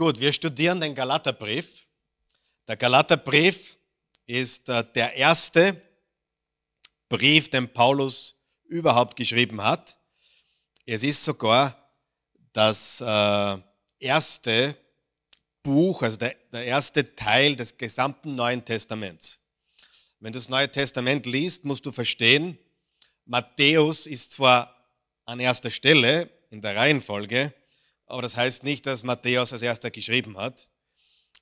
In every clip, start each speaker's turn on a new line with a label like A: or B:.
A: Gut, wir studieren den Galaterbrief. Der Galaterbrief ist äh, der erste Brief, den Paulus überhaupt geschrieben hat. Es ist sogar das äh, erste Buch, also der, erste Teil des gesamten Neuen Testaments. Wenn du das Neue Testament liest, musst du verstehen, Matthäus ist zwar an erster Stelle in der Reihenfolge, aber das heißt nicht, dass Matthäus als erster geschrieben hat.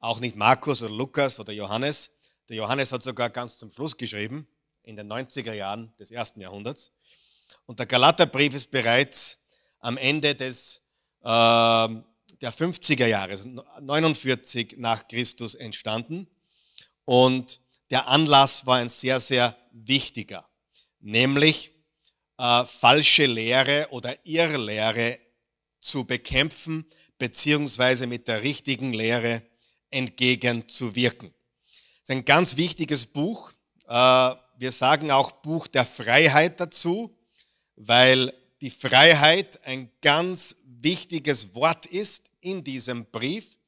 A: Auch nicht Markus oder Lukas oder Johannes. Der Johannes hat sogar ganz zum Schluss geschrieben, in den 90er Jahren des ersten Jahrhunderts. Und der Galaterbrief ist bereits am Ende des, äh, der 50er Jahre, 49 also nach Christus entstanden. Und der Anlass war ein sehr, sehr wichtiger, nämlich äh, falsche Lehre oder Irrlehre zu bekämpfen beziehungsweise mit der richtigen Lehre entgegenzuwirken. Es ist ein ganz wichtiges Buch. Äh, wir sagen auch Buch der Freiheit dazu, weil die Freiheit ein ganz wichtiges Wort ist in diesem Brief.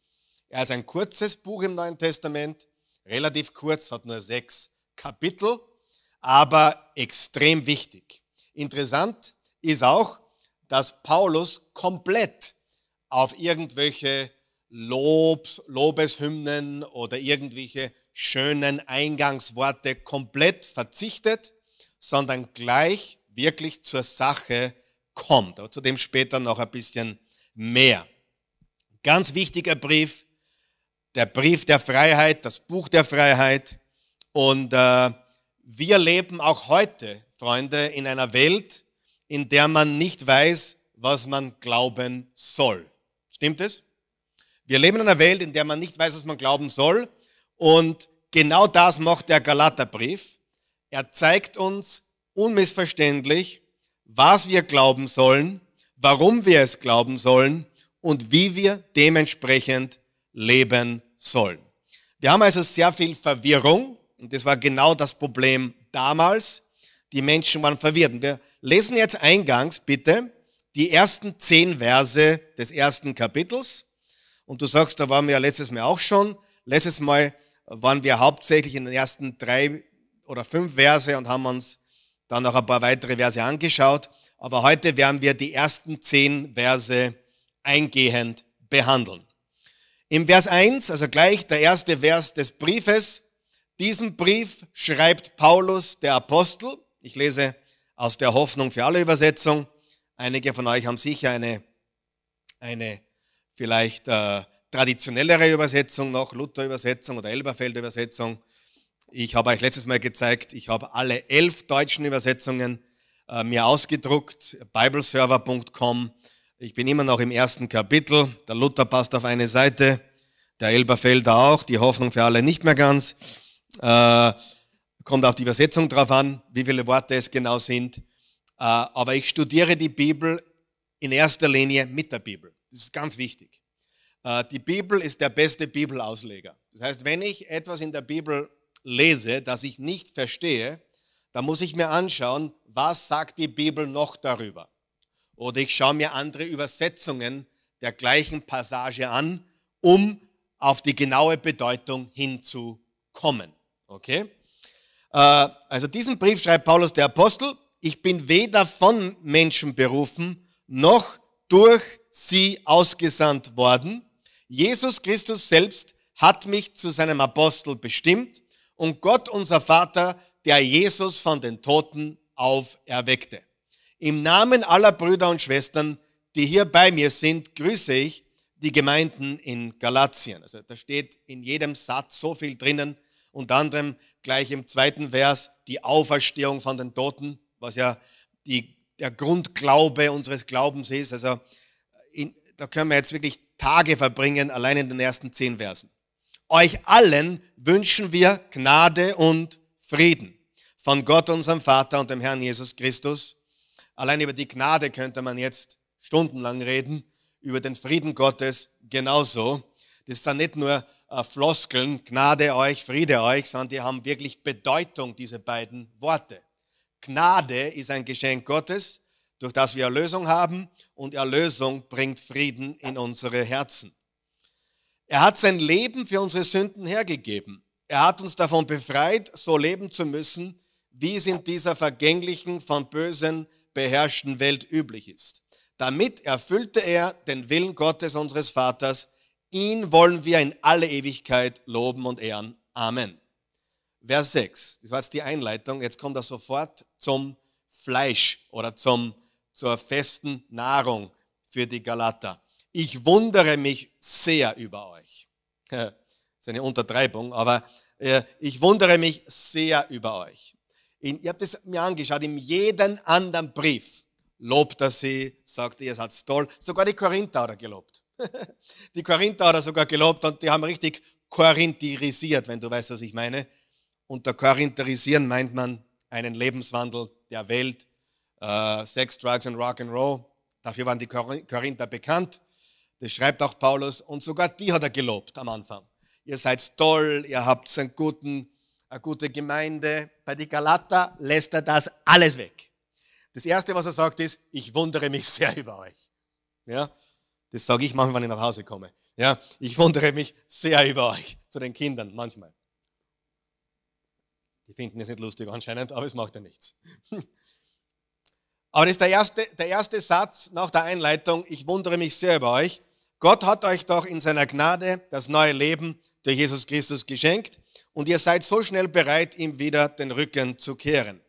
A: Er ist ein kurzes Buch im Neuen Testament, relativ kurz, hat nur sechs Kapitel, aber extrem wichtig. Interessant ist auch, dass Paulus komplett auf irgendwelche Lobs, Lobeshymnen oder irgendwelche schönen Eingangsworte komplett verzichtet, sondern gleich wirklich zur Sache kommt. Aber zu dem später noch ein bisschen mehr. Ganz wichtiger Brief, der Brief der Freiheit, das Buch der Freiheit. Und äh, wir leben auch heute, Freunde, in einer Welt, in der man nicht weiß, was man glauben soll. Stimmt es? Wir leben in einer Welt, in der man nicht weiß, was man glauben soll. Und genau das macht der Galaterbrief. Er zeigt uns unmissverständlich, was wir glauben sollen, warum wir es glauben sollen und wie wir dementsprechend leben sollen. Wir haben also sehr viel Verwirrung und das war genau das Problem damals. Die Menschen waren verwirrt. Und wir lesen jetzt eingangs bitte die ersten zehn Verse des ersten Kapitels. Und du sagst, da waren wir ja letztes Mal auch schon. Letztes Mal waren wir hauptsächlich in den ersten drei oder fünf Verse und haben uns dann noch ein paar weitere Verse angeschaut. Aber heute werden wir die ersten zehn Verse eingehend behandeln. Im Vers 1, also gleich der erste Vers des Briefes, diesen Brief schreibt Paulus der Apostel. Ich lese aus der Hoffnung für alle Übersetzung. Einige von euch haben sicher eine, eine vielleicht äh, traditionellere Übersetzung noch, Luther-Übersetzung oder Elberfeld-Übersetzung. Ich habe euch letztes Mal gezeigt, ich habe alle elf deutschen Übersetzungen äh, mir ausgedruckt, bibleserver.com. Ich bin immer noch im ersten Kapitel. Der Luther passt auf eine Seite, der Elberfelder auch, die Hoffnung für alle nicht mehr ganz. Äh, kommt auf die Übersetzung drauf an, wie viele Worte es genau sind. Äh, aber ich studiere die Bibel in erster Linie mit der Bibel. Das ist ganz wichtig. Äh, die Bibel ist der beste Bibelausleger. Das heißt, wenn ich etwas in der Bibel lese, das ich nicht verstehe, dann muss ich mir anschauen, was sagt die Bibel noch darüber. Oder ich schaue mir andere Übersetzungen der gleichen Passage an, um auf die genaue Bedeutung hinzukommen. Okay? Äh, also diesen Brief schreibt Paulus der Apostel, ich bin weder von Menschen berufen, noch durch sie ausgesandt worden. Jesus Christus selbst hat mich zu seinem Apostel bestimmt und Gott unser Vater, der Jesus von den Toten auferweckte. Im Namen aller Brüder und Schwestern, die hier bei mir sind, grüße ich die Gemeinden in Galatien. Also da steht in jedem Satz so viel drinnen, unter anderem gleich im zweiten Vers die Auferstehung von den Toten, was ja die, der Grundglaube unseres Glaubens ist. Also in, da können wir jetzt wirklich Tage verbringen, allein in den ersten zehn Versen. Euch allen wünschen wir Gnade und Frieden von Gott, unserem Vater und dem Herrn Jesus Christus. Allein über die Gnade könnte man jetzt stundenlang reden, über den Frieden Gottes genauso. Das ist dann nicht nur äh, Floskeln, Gnade euch, Friede euch, sondern die haben wirklich Bedeutung, diese beiden Worte. Gnade ist ein Geschenk Gottes, durch das wir Erlösung haben und Erlösung bringt Frieden in unsere Herzen. Er hat sein Leben für unsere Sünden hergegeben. Er hat uns davon befreit, so leben zu müssen, wie es in dieser vergänglichen, von Bösen beherrschten Welt üblich ist. Damit erfüllte er den Willen Gottes, unseres Vaters, Ihn wollen wir in alle Ewigkeit loben und ehren. Amen. Vers 6, das war jetzt die Einleitung, jetzt kommt er sofort zum Fleisch oder zum, zur festen Nahrung für die Galater. Ich wundere mich sehr über euch. Das ist eine Untertreibung, aber äh, ich wundere mich sehr über euch. In, ihr habt es mir angeschaut, in jedem anderen Brief lobt er sie, sagt ihr, ihr seid toll. Sogar die Korinther hat er gelobt. Die Korinther hat er sogar gelobt und die haben richtig korinthirisiert, wenn du weißt, was ich meine. Unter korinthirisieren meint man einen Lebenswandel der Welt, äh, Sex, Drugs und Rock'n'Roll. Dafür waren die Korinther bekannt. Das schreibt auch Paulus. Und sogar die hat er gelobt am Anfang. Ihr seid toll, ihr habt einen guten, eine gute Gemeinde. Bei die Galater lässt er das alles weg. Das Erste, was er sagt, ist, ich wundere mich sehr über euch. Ja? Das sage ich manchmal, wenn ich nach Hause komme. Ja, ich wundere mich sehr über euch, zu den Kindern manchmal. Die finden es nicht lustig anscheinend, aber es macht ja nichts. Aber das ist der erste, der erste Satz nach der Einleitung. Ich wundere mich sehr über euch. Gott hat euch doch in seiner Gnade das neue Leben durch Jesus Christus geschenkt und ihr seid so schnell bereit, ihm wieder den Rücken zu kehren.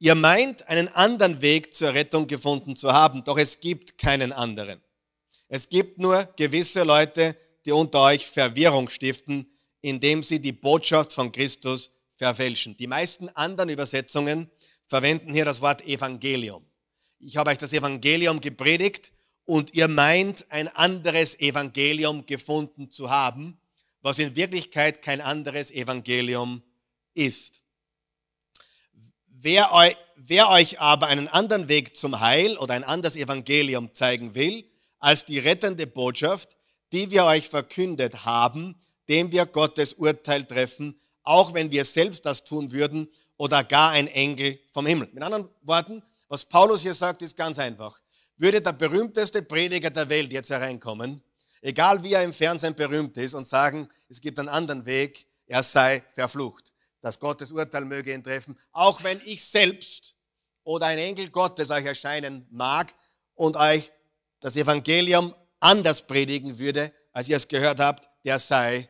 A: Ihr meint, einen anderen Weg zur Rettung gefunden zu haben, doch es gibt keinen anderen. Es gibt nur gewisse Leute, die unter euch Verwirrung stiften, indem sie die Botschaft von Christus verfälschen. Die meisten anderen Übersetzungen verwenden hier das Wort Evangelium. Ich habe euch das Evangelium gepredigt und ihr meint, ein anderes Evangelium gefunden zu haben, was in Wirklichkeit kein anderes Evangelium ist. Wer euch, wer euch aber einen anderen Weg zum Heil oder ein anderes Evangelium zeigen will, als die rettende Botschaft, die wir euch verkündet haben, dem wir Gottes Urteil treffen, auch wenn wir selbst das tun würden oder gar ein Engel vom Himmel. Mit anderen Worten, was Paulus hier sagt, ist ganz einfach. Würde der berühmteste Prediger der Welt jetzt hereinkommen, egal wie er im Fernsehen berühmt ist, und sagen, es gibt einen anderen Weg, er sei verflucht. dass Gottes Urteil möge ihn treffen, auch wenn ich selbst oder ein Engel Gottes euch erscheinen mag und euch das Evangelium anders predigen würde, als ihr es gehört habt, der sei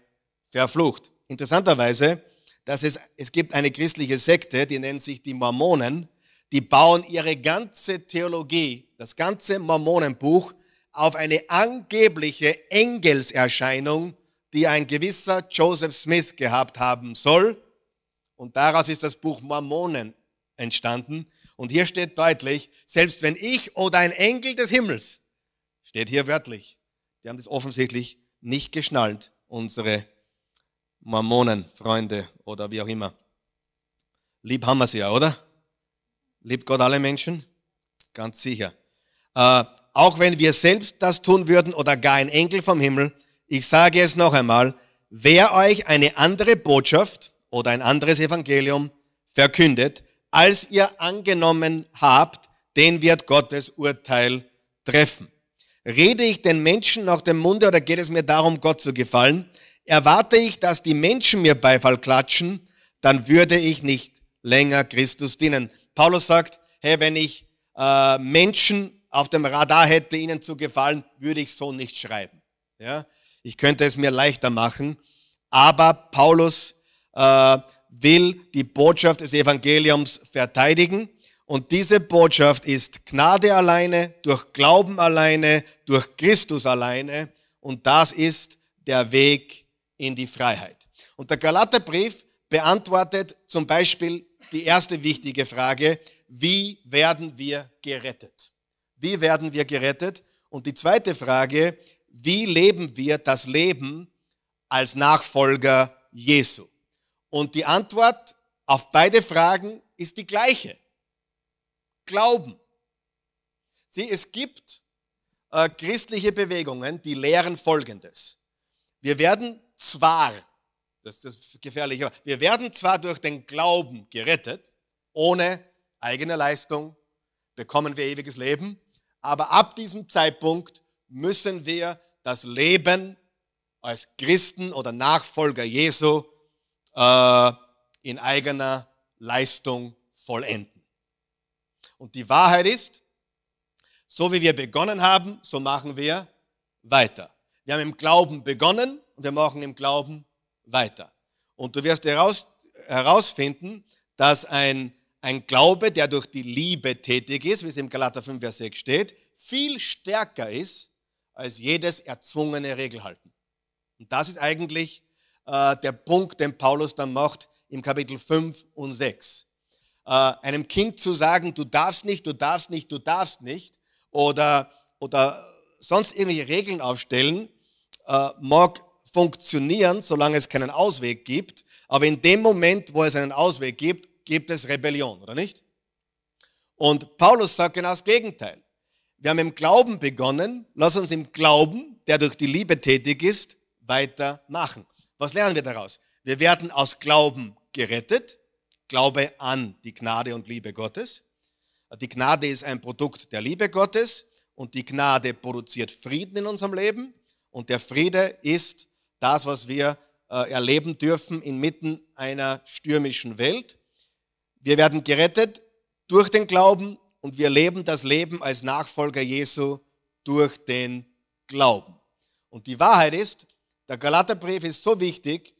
A: verflucht. Interessanterweise, dass es, es gibt eine christliche Sekte, die nennt sich die Mormonen, die bauen ihre ganze Theologie, das ganze Mormonenbuch, auf eine angebliche Engelserscheinung, die ein gewisser Joseph Smith gehabt haben soll. Und daraus ist das Buch Mormonen entstanden. Und hier steht deutlich, selbst wenn ich oder ein Engel des Himmels Steht hier wörtlich. Die haben das offensichtlich nicht geschnallt, unsere Mormonen, Freunde oder wie auch immer. Lieb haben wir sie ja, oder? Liebt Gott alle Menschen? Ganz sicher. Äh, auch wenn wir selbst das tun würden oder gar ein Enkel vom Himmel, ich sage es noch einmal, wer euch eine andere Botschaft oder ein anderes Evangelium verkündet, als ihr angenommen habt, den wird Gottes Urteil treffen. Rede ich den Menschen nach dem Munde oder geht es mir darum, Gott zu gefallen? Erwarte ich, dass die Menschen mir Beifall klatschen, dann würde ich nicht länger Christus dienen. Paulus sagt, hey, wenn ich äh, Menschen auf dem Radar hätte, ihnen zu gefallen, würde ich so nicht schreiben. Ja? Ich könnte es mir leichter machen, aber Paulus äh, will die Botschaft des Evangeliums verteidigen und diese Botschaft ist Gnade alleine, durch Glauben alleine, durch Christus alleine. Und das ist der Weg in die Freiheit. Und der Galaterbrief beantwortet zum Beispiel die erste wichtige Frage, wie werden wir gerettet? Wie werden wir gerettet? Und die zweite Frage, wie leben wir das Leben als Nachfolger Jesu? Und die Antwort auf beide Fragen ist die gleiche. Glauben. Sieh, es gibt äh, christliche Bewegungen, die lehren Folgendes. Wir werden zwar, das, ist das Gefährliche, wir werden zwar durch den Glauben gerettet, ohne eigene Leistung bekommen wir ewiges Leben, aber ab diesem Zeitpunkt müssen wir das Leben als Christen oder Nachfolger Jesu äh, in eigener Leistung vollenden. Und die Wahrheit ist, so wie wir begonnen haben, so machen wir weiter. Wir haben im Glauben begonnen und wir machen im Glauben weiter. Und du wirst heraus, herausfinden, dass ein, ein Glaube, der durch die Liebe tätig ist, wie es im Galater 5, Vers 6 steht, viel stärker ist als jedes erzwungene Regelhalten. Und das ist eigentlich äh, der Punkt, den Paulus dann macht im Kapitel 5 und 6. Äh, einem Kind zu sagen, du darfst nicht, du darfst nicht, du darfst nicht oder, oder sonst irgendwelche Regeln aufstellen, äh, mag funktionieren, solange es keinen Ausweg gibt. Aber in dem Moment, wo es einen Ausweg gibt, gibt es Rebellion, oder nicht? Und Paulus sagt genau das Gegenteil. Wir haben im Glauben begonnen, lass uns im Glauben, der durch die Liebe tätig ist, weitermachen. Was lernen wir daraus? Wir werden aus Glauben gerettet Glaube an die Gnade und Liebe Gottes. Die Gnade ist ein Produkt der Liebe Gottes und die Gnade produziert Frieden in unserem Leben und der Friede ist das, was wir äh, erleben dürfen inmitten einer stürmischen Welt. Wir werden gerettet durch den Glauben und wir leben das Leben als Nachfolger Jesu durch den Glauben. Und die Wahrheit ist, der Galaterbrief ist so wichtig,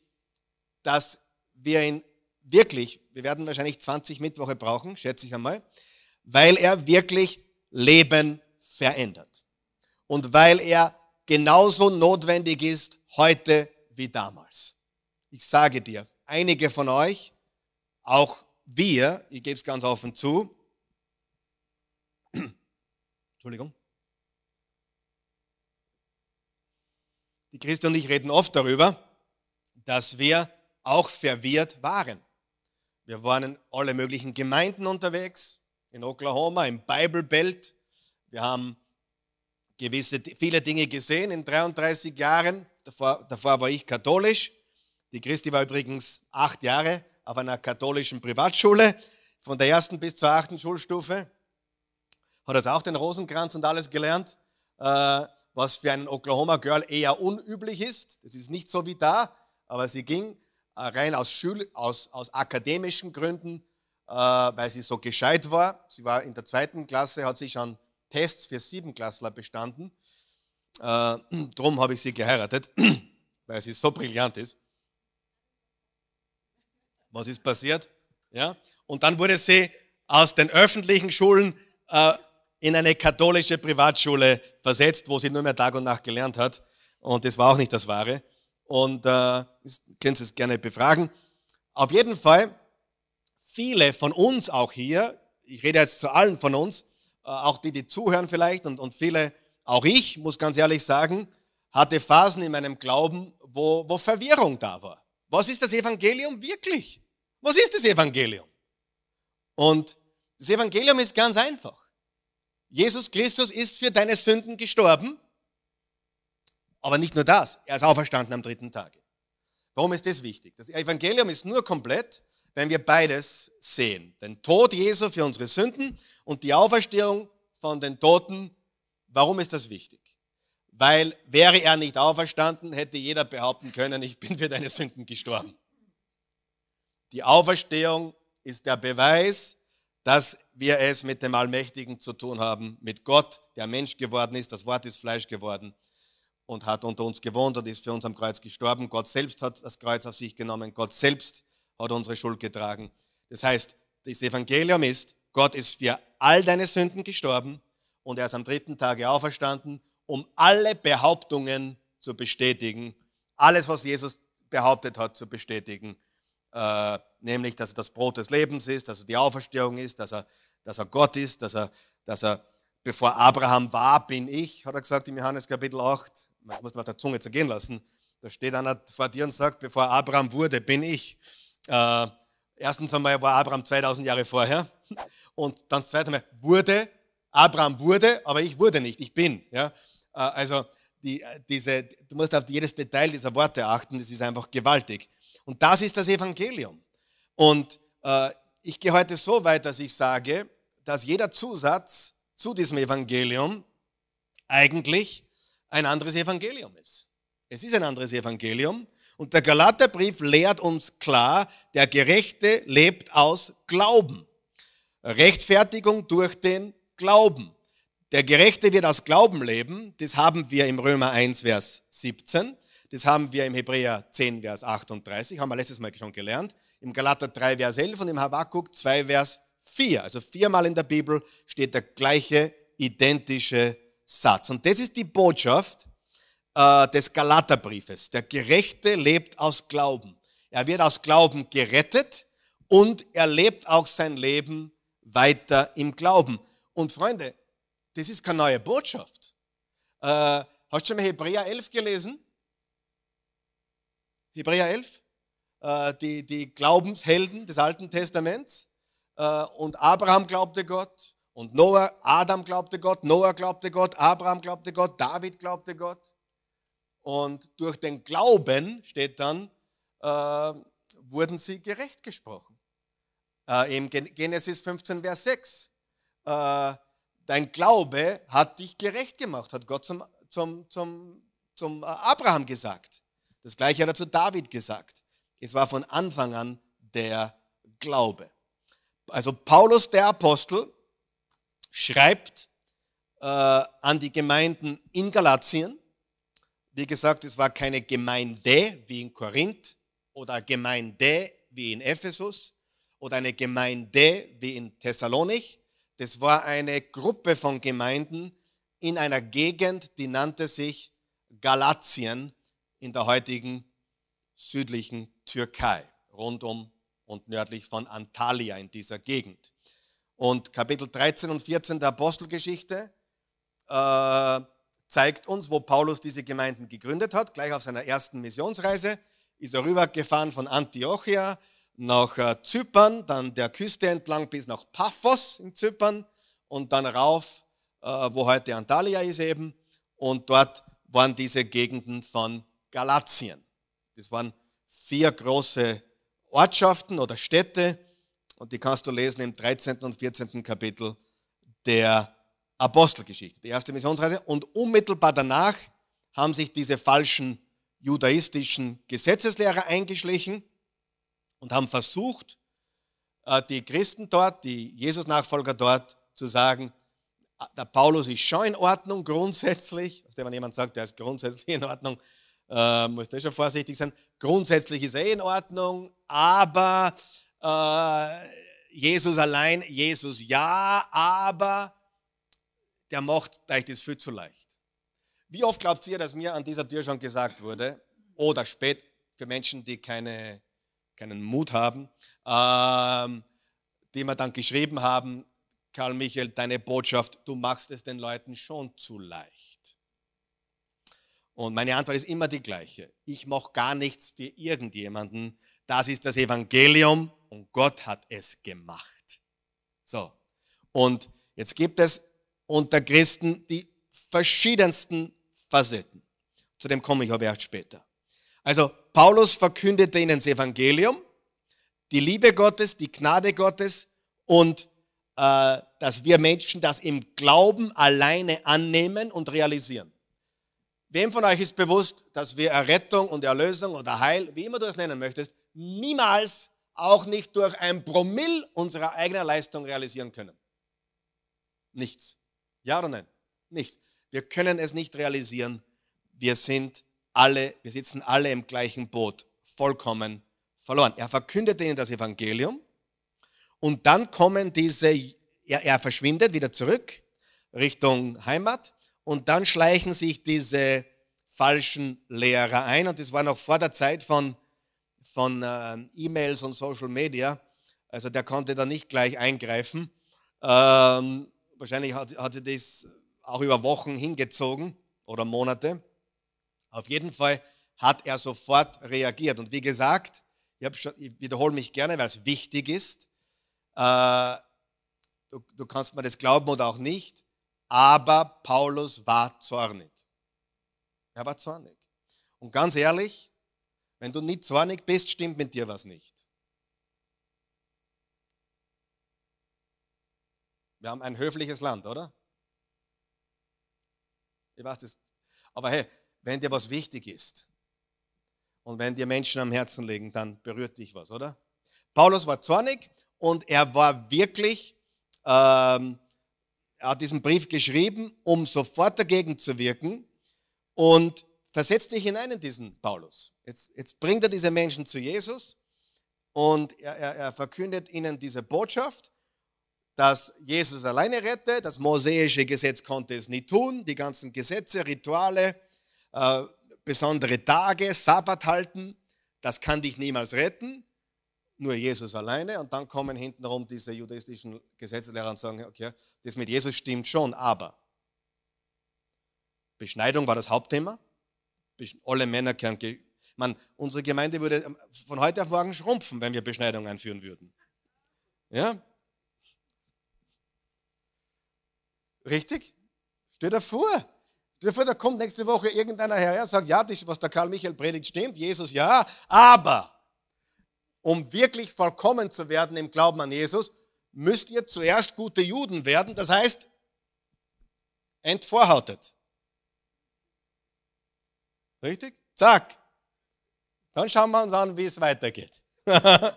A: dass wir ihn wirklich, wir werden wahrscheinlich 20 Mittwoche brauchen, schätze ich einmal, weil er wirklich Leben verändert. Und weil er genauso notwendig ist heute wie damals. Ich sage dir, einige von euch, auch wir, ich gebe es ganz offen zu, Entschuldigung, die Christen und ich reden oft darüber, dass wir auch verwirrt waren. Wir waren in alle möglichen Gemeinden unterwegs, in Oklahoma, im Bible Belt. Wir haben gewisse, viele Dinge gesehen in 33 Jahren. Davor, davor war ich katholisch. Die Christi war übrigens acht Jahre auf einer katholischen Privatschule, von der ersten bis zur achten Schulstufe. Hat das auch den Rosenkranz und alles gelernt, äh, was für einen Oklahoma Girl eher unüblich ist. Das ist nicht so wie da, aber sie ging äh, rein aus, Schül aus, aus akademischen Gründen, äh, weil sie so gescheit war. Sie war in der zweiten Klasse, hat sich an Tests für Siebenklassler bestanden. Äh, drum habe ich sie geheiratet, weil sie so brillant ist. Was ist passiert? Ja? Und dann wurde sie aus den öffentlichen Schulen äh, in eine katholische Privatschule versetzt, wo sie nur mehr Tag und Nacht gelernt hat. Und das war auch nicht das Wahre und äh, können Sie es gerne befragen. Auf jeden Fall, viele von uns auch hier, ich rede jetzt zu allen von uns, äh, auch die, die zuhören vielleicht und, und viele, auch ich, muss ganz ehrlich sagen, hatte Phasen in meinem Glauben, wo, wo Verwirrung da war. Was ist das Evangelium wirklich? Was ist das Evangelium? Und das Evangelium ist ganz einfach. Jesus Christus ist für deine Sünden gestorben aber nicht nur das, er ist auferstanden am dritten Tage. Warum ist das wichtig? Das Evangelium ist nur komplett, wenn wir beides sehen. Den Tod Jesu für unsere Sünden und die Auferstehung von den Toten. Warum ist das wichtig? Weil wäre er nicht auferstanden, hätte jeder behaupten können, ich bin für deine Sünden gestorben. Die Auferstehung ist der Beweis, dass wir es mit dem Allmächtigen zu tun haben, mit Gott, der Mensch geworden ist, das Wort ist Fleisch geworden und hat unter uns gewohnt und ist für uns am Kreuz gestorben. Gott selbst hat das Kreuz auf sich genommen. Gott selbst hat unsere Schuld getragen. Das heißt, das Evangelium ist, Gott ist für all deine Sünden gestorben und er ist am dritten Tage auferstanden, um alle Behauptungen zu bestätigen. Alles, was Jesus behauptet hat, zu bestätigen. Äh, nämlich, dass er das Brot des Lebens ist, dass er die Auferstehung ist, dass er, dass er Gott ist, dass er, dass er, bevor Abraham war, bin ich, hat er gesagt im Johannes Kapitel 8 das muss man auf der Zunge zergehen lassen. Da steht einer vor dir und sagt, bevor Abraham wurde, bin ich. Äh, erstens einmal war Abraham 2000 Jahre vorher und dann das zweite Mal wurde, Abraham wurde, aber ich wurde nicht, ich bin. Ja? Äh, also die, äh, diese, du musst auf jedes Detail dieser Worte achten, das ist einfach gewaltig. Und das ist das Evangelium. Und äh, ich gehe heute so weit, dass ich sage, dass jeder Zusatz zu diesem Evangelium eigentlich ein anderes Evangelium ist. Es ist ein anderes Evangelium. Und der Galaterbrief lehrt uns klar, der Gerechte lebt aus Glauben. Rechtfertigung durch den Glauben. Der Gerechte wird aus Glauben leben. Das haben wir im Römer 1, Vers 17. Das haben wir im Hebräer 10, Vers 38, haben wir letztes Mal schon gelernt. Im Galater 3, Vers 11 und im Habakkuk 2, Vers 4. Also viermal in der Bibel steht der gleiche, identische Satz. Und das ist die Botschaft äh, des Galaterbriefes. Der Gerechte lebt aus Glauben. Er wird aus Glauben gerettet und er lebt auch sein Leben weiter im Glauben. Und Freunde, das ist keine neue Botschaft. Äh, hast du schon mal Hebräer 11 gelesen? Hebräer 11? Äh, die, die Glaubenshelden des Alten Testaments. Äh, und Abraham glaubte Gott und Noah, Adam glaubte Gott, Noah glaubte Gott, Abraham glaubte Gott, David glaubte Gott. Und durch den Glauben, steht dann, äh, wurden sie gerecht gesprochen. Äh, Im Genesis 15, Vers 6. Äh, dein Glaube hat dich gerecht gemacht, hat Gott zum, zum, zum, zum äh, Abraham gesagt. Das gleiche hat er zu David gesagt. Es war von Anfang an der Glaube. Also Paulus der Apostel schreibt äh, an die Gemeinden in Galatien. Wie gesagt, es war keine Gemeinde wie in Korinth oder Gemeinde wie in Ephesus oder eine Gemeinde wie in Thessalonich. Das war eine Gruppe von Gemeinden in einer Gegend, die nannte sich Galatien in der heutigen südlichen Türkei, rund um und nördlich von Antalya in dieser Gegend. Und Kapitel 13 und 14 der Apostelgeschichte äh, zeigt uns, wo Paulus diese Gemeinden gegründet hat. Gleich auf seiner ersten Missionsreise ist er rübergefahren von Antiochia nach äh, Zypern, dann der Küste entlang bis nach Paphos in Zypern und dann rauf, äh, wo heute Antalya ist eben. Und dort waren diese Gegenden von Galatien. Das waren vier große Ortschaften oder Städte und die kannst du lesen im 13. und 14. Kapitel der Apostelgeschichte, die erste Missionsreise. Und unmittelbar danach haben sich diese falschen judaistischen Gesetzeslehrer eingeschlichen und haben versucht, äh, die Christen dort, die Jesus-Nachfolger dort, zu sagen, ah, der Paulus ist schon in Ordnung grundsätzlich, also wenn jemand sagt, der ist grundsätzlich in Ordnung, äh, muss der schon vorsichtig sein, grundsätzlich ist er in Ordnung, aber äh, Jesus allein, Jesus ja, aber der macht euch das viel zu leicht. Wie oft glaubt ihr, dass mir an dieser Tür schon gesagt wurde, oder spät, für Menschen, die keine, keinen Mut haben, ähm, die mir dann geschrieben haben, Karl Michael, deine Botschaft, du machst es den Leuten schon zu leicht. Und meine Antwort ist immer die gleiche. Ich mache gar nichts für irgendjemanden. Das ist das Evangelium und Gott hat es gemacht. So. Und jetzt gibt es unter Christen die verschiedensten Facetten. Zu dem komme ich aber erst später. Also Paulus verkündete ihnen das Evangelium, die Liebe Gottes, die Gnade Gottes und äh, dass wir Menschen das im Glauben alleine annehmen und realisieren. Wem von euch ist bewusst, dass wir Errettung und Erlösung oder Heil, wie immer du es nennen möchtest, niemals auch nicht durch ein Promille unserer eigenen Leistung realisieren können. Nichts. Ja oder nein? Nichts. Wir können es nicht realisieren. Wir sind alle, wir sitzen alle im gleichen Boot, vollkommen verloren. Er verkündet ihnen das Evangelium und dann kommen diese, er, er verschwindet wieder zurück Richtung Heimat und dann schleichen sich diese falschen Lehrer ein und das war noch vor der Zeit von von ähm, E-Mails und Social Media. Also der konnte da nicht gleich eingreifen. Ähm, wahrscheinlich hat, hat sie das auch über Wochen hingezogen oder Monate. Auf jeden Fall hat er sofort reagiert. Und wie gesagt, ich, schon, ich wiederhole mich gerne, weil es wichtig ist. Äh, du, du kannst mir das glauben oder auch nicht. Aber Paulus war zornig. Er war zornig. Und ganz ehrlich, wenn du nicht zornig bist, stimmt mit dir was nicht. Wir haben ein höfliches Land, oder? Ich weiß das. Aber hey, wenn dir was wichtig ist und wenn dir Menschen am Herzen liegen, dann berührt dich was, oder? Paulus war zornig und er war wirklich, ähm, er hat diesen Brief geschrieben, um sofort dagegen zu wirken. Und Versetz dich hinein in diesen Paulus. Jetzt, jetzt bringt er diese Menschen zu Jesus und er, er, er verkündet ihnen diese Botschaft, dass Jesus alleine rette, das mosaische Gesetz konnte es nicht tun, die ganzen Gesetze, Rituale, äh, besondere Tage, Sabbat halten, das kann dich niemals retten, nur Jesus alleine. Und dann kommen hintenrum diese judaistischen Gesetzeslehrer und sagen, okay, das mit Jesus stimmt schon, aber Beschneidung war das Hauptthema alle Männer können. Man, unsere Gemeinde würde von heute auf morgen schrumpfen, wenn wir Beschneidung einführen würden. Ja? Richtig? Stell dir vor. Stell dir vor, da kommt nächste Woche irgendeiner her und sagt, ja, das, was der Karl Michael predigt, stimmt, Jesus, ja, aber um wirklich vollkommen zu werden im Glauben an Jesus, müsst ihr zuerst gute Juden werden, das heißt, entvorhautet. Richtig? Zack. Dann schauen wir uns an, wie es weitergeht.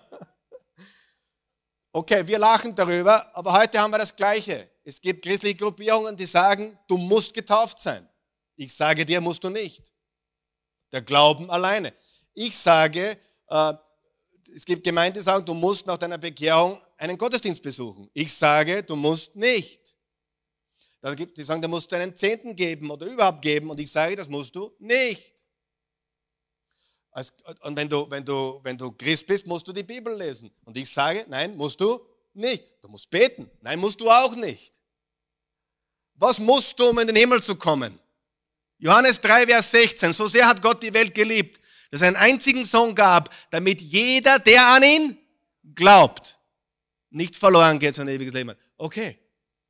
A: okay, wir lachen darüber, aber heute haben wir das Gleiche. Es gibt christliche Gruppierungen, die sagen, du musst getauft sein. Ich sage dir, musst du nicht. Der Glauben alleine. Ich sage, äh, es gibt Gemeinden, die sagen, du musst nach deiner Bekehrung einen Gottesdienst besuchen. Ich sage, du musst nicht. Da gibt die sagen, du musst deinen Zehnten geben oder überhaupt geben. Und ich sage, das musst du nicht und wenn du, wenn, du, wenn du Christ bist, musst du die Bibel lesen. Und ich sage, nein, musst du nicht. Du musst beten. Nein, musst du auch nicht. Was musst du, um in den Himmel zu kommen? Johannes 3, Vers 16. So sehr hat Gott die Welt geliebt, dass er einen einzigen Sohn gab, damit jeder, der an ihn glaubt, nicht verloren geht, sondern ewiges Leben hat. Okay,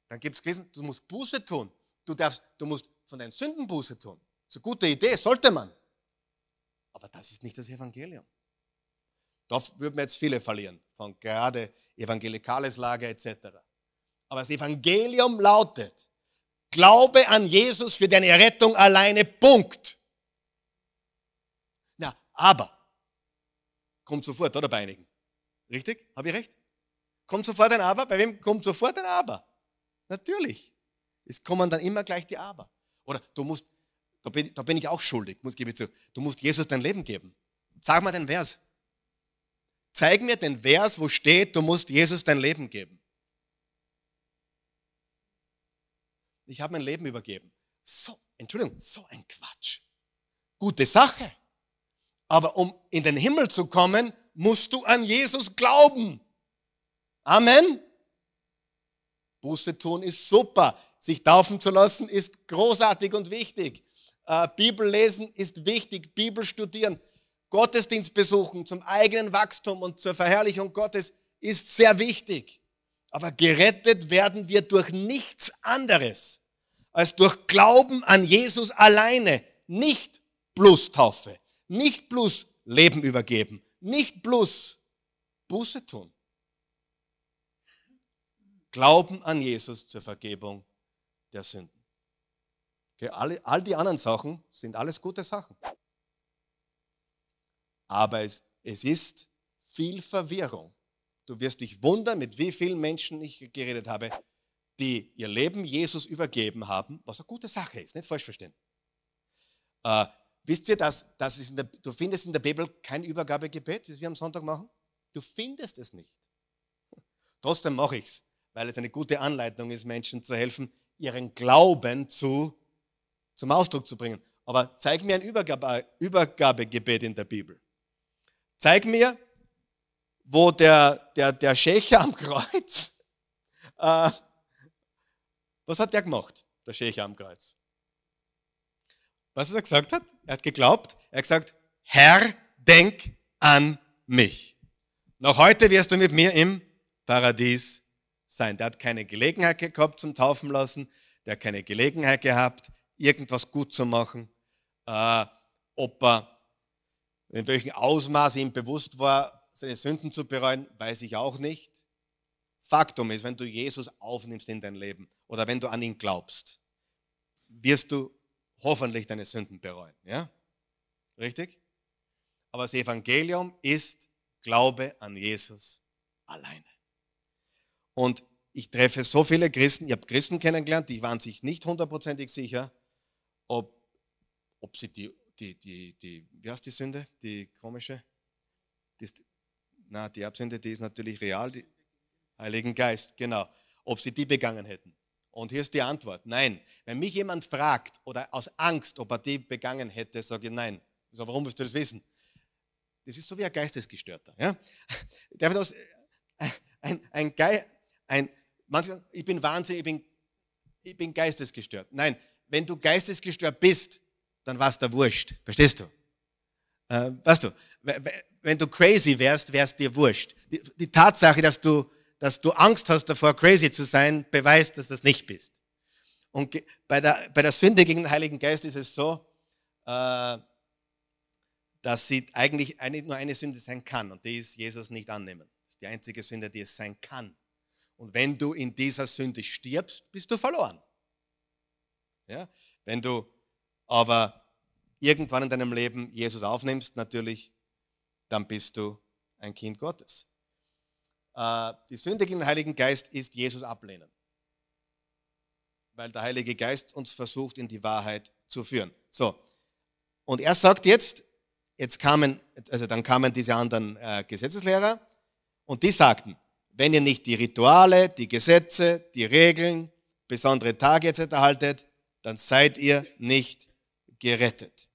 A: dann gibt's Christen, du musst Buße tun. Du darfst, du musst von deinen Sünden Buße tun. Das ist eine gute Idee, sollte man. Aber das ist nicht das Evangelium. Da würden wir jetzt viele verlieren, von gerade evangelikales Lager etc. Aber das Evangelium lautet, Glaube an Jesus für deine Rettung alleine, Punkt. Na, aber, kommt sofort, oder bei einigen? Richtig? Habe ich recht? Kommt sofort ein Aber? Bei wem kommt sofort ein Aber? Natürlich. Es kommen dann immer gleich die Aber. Oder du musst da bin, da bin ich auch schuldig, muss gebe ich zu. Du musst Jesus dein Leben geben. Sag mal den Vers. Zeig mir den Vers, wo steht, du musst Jesus dein Leben geben. Ich habe mein Leben übergeben. So, Entschuldigung, so ein Quatsch. Gute Sache. Aber um in den Himmel zu kommen, musst du an Jesus glauben. Amen. Buße tun ist super. Sich taufen zu lassen ist großartig und wichtig. Äh, Bibel lesen ist wichtig, Bibel studieren, Gottesdienst besuchen zum eigenen Wachstum und zur Verherrlichung Gottes ist sehr wichtig. Aber gerettet werden wir durch nichts anderes als durch Glauben an Jesus alleine, nicht plus Taufe, nicht plus Leben übergeben, nicht plus Buße tun. Glauben an Jesus zur Vergebung der Sünden. Okay, alle, all die anderen Sachen sind alles gute Sachen. Aber es, es ist viel Verwirrung. Du wirst dich wundern, mit wie vielen Menschen ich geredet habe, die ihr Leben Jesus übergeben haben, was eine gute Sache ist, nicht falsch verstehen. Äh, wisst ihr, dass, dass es in der, du findest in der Bibel kein Übergabegebet, wie wir am Sonntag machen? Du findest es nicht. Trotzdem mache ich es, weil es eine gute Anleitung ist, Menschen zu helfen, ihren Glauben zu zum Ausdruck zu bringen. Aber zeig mir ein Übergabe, äh, Übergabegebet in der Bibel. Zeig mir, wo der, der, der Schächer am Kreuz, äh, was hat der gemacht, der Schächer am Kreuz? Was er gesagt hat? Er hat geglaubt, er hat gesagt, Herr, denk an mich. Noch heute wirst du mit mir im Paradies sein. Der hat keine Gelegenheit gehabt zum Taufen lassen, der hat keine Gelegenheit gehabt, irgendwas gut zu machen. Äh, ob er in welchem Ausmaß ihm bewusst war, seine Sünden zu bereuen, weiß ich auch nicht. Faktum ist, wenn du Jesus aufnimmst in dein Leben oder wenn du an ihn glaubst, wirst du hoffentlich deine Sünden bereuen. Ja? Richtig? Aber das Evangelium ist Glaube an Jesus alleine. Und ich treffe so viele Christen, ich habe Christen kennengelernt, die waren sich nicht hundertprozentig sicher, ob, ob sie die, die, die, die, wie heißt die Sünde, die komische? Die ist, na, die Absünde, die ist natürlich real, die Heiligen Geist, genau. Ob sie die begangen hätten. Und hier ist die Antwort, nein. Wenn mich jemand fragt oder aus Angst, ob er die begangen hätte, sage ich nein. Ich sage, warum willst du das wissen? Das ist so wie ein Geistesgestörter. Ja? Darf das, äh, ein, ein, Ge ein, manche sagen, ich bin Wahnsinn, ich bin, ich bin geistesgestört. Nein, wenn du geistesgestört bist, dann war's da wurscht. Verstehst du? Äh, weißt du, wenn du crazy wärst, wär's dir wurscht. Die, die, Tatsache, dass du, dass du Angst hast davor, crazy zu sein, beweist, dass du das nicht bist. Und bei der, bei der Sünde gegen den Heiligen Geist ist es so, äh, dass sie eigentlich eine, nur eine Sünde sein kann und die ist Jesus nicht annehmen. Das ist die einzige Sünde, die es sein kann. Und wenn du in dieser Sünde stirbst, bist du verloren. Ja? Wenn du aber irgendwann in deinem Leben Jesus aufnimmst, natürlich, dann bist du ein Kind Gottes. Äh, die Sünde gegen den Heiligen Geist ist Jesus ablehnen, weil der Heilige Geist uns versucht, in die Wahrheit zu führen. So, und er sagt jetzt, jetzt kamen, also dann kamen diese anderen äh, Gesetzeslehrer und die sagten, wenn ihr nicht die Rituale, die Gesetze, die Regeln, besondere Tage etc. haltet, dann seid ihr nicht gerettet.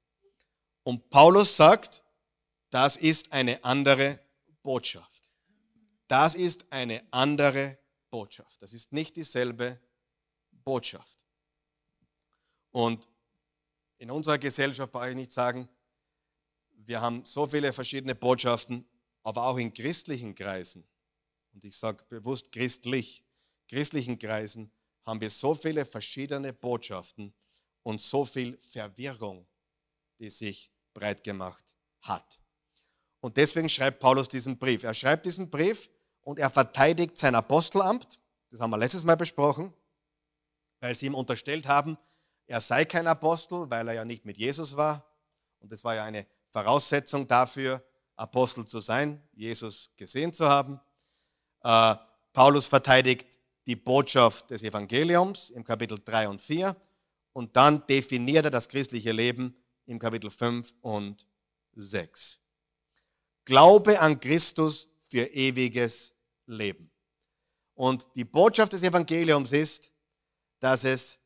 A: Und Paulus sagt, das ist eine andere Botschaft. Das ist eine andere Botschaft. Das ist nicht dieselbe Botschaft. Und in unserer Gesellschaft brauche ich nicht sagen, wir haben so viele verschiedene Botschaften, aber auch in christlichen Kreisen, und ich sage bewusst christlich, christlichen Kreisen haben wir so viele verschiedene Botschaften und so viel Verwirrung, die sich breit gemacht hat. Und deswegen schreibt Paulus diesen Brief. Er schreibt diesen Brief und er verteidigt sein Apostelamt. Das haben wir letztes Mal besprochen, weil sie ihm unterstellt haben, er sei kein Apostel, weil er ja nicht mit Jesus war. Und das war ja eine Voraussetzung dafür, Apostel zu sein, Jesus gesehen zu haben. Äh, Paulus verteidigt die Botschaft des Evangeliums im Kapitel 3 und 4 und dann definiert er das christliche Leben im Kapitel 5 und 6. Glaube an Christus für ewiges Leben. Und die Botschaft des Evangeliums ist, dass es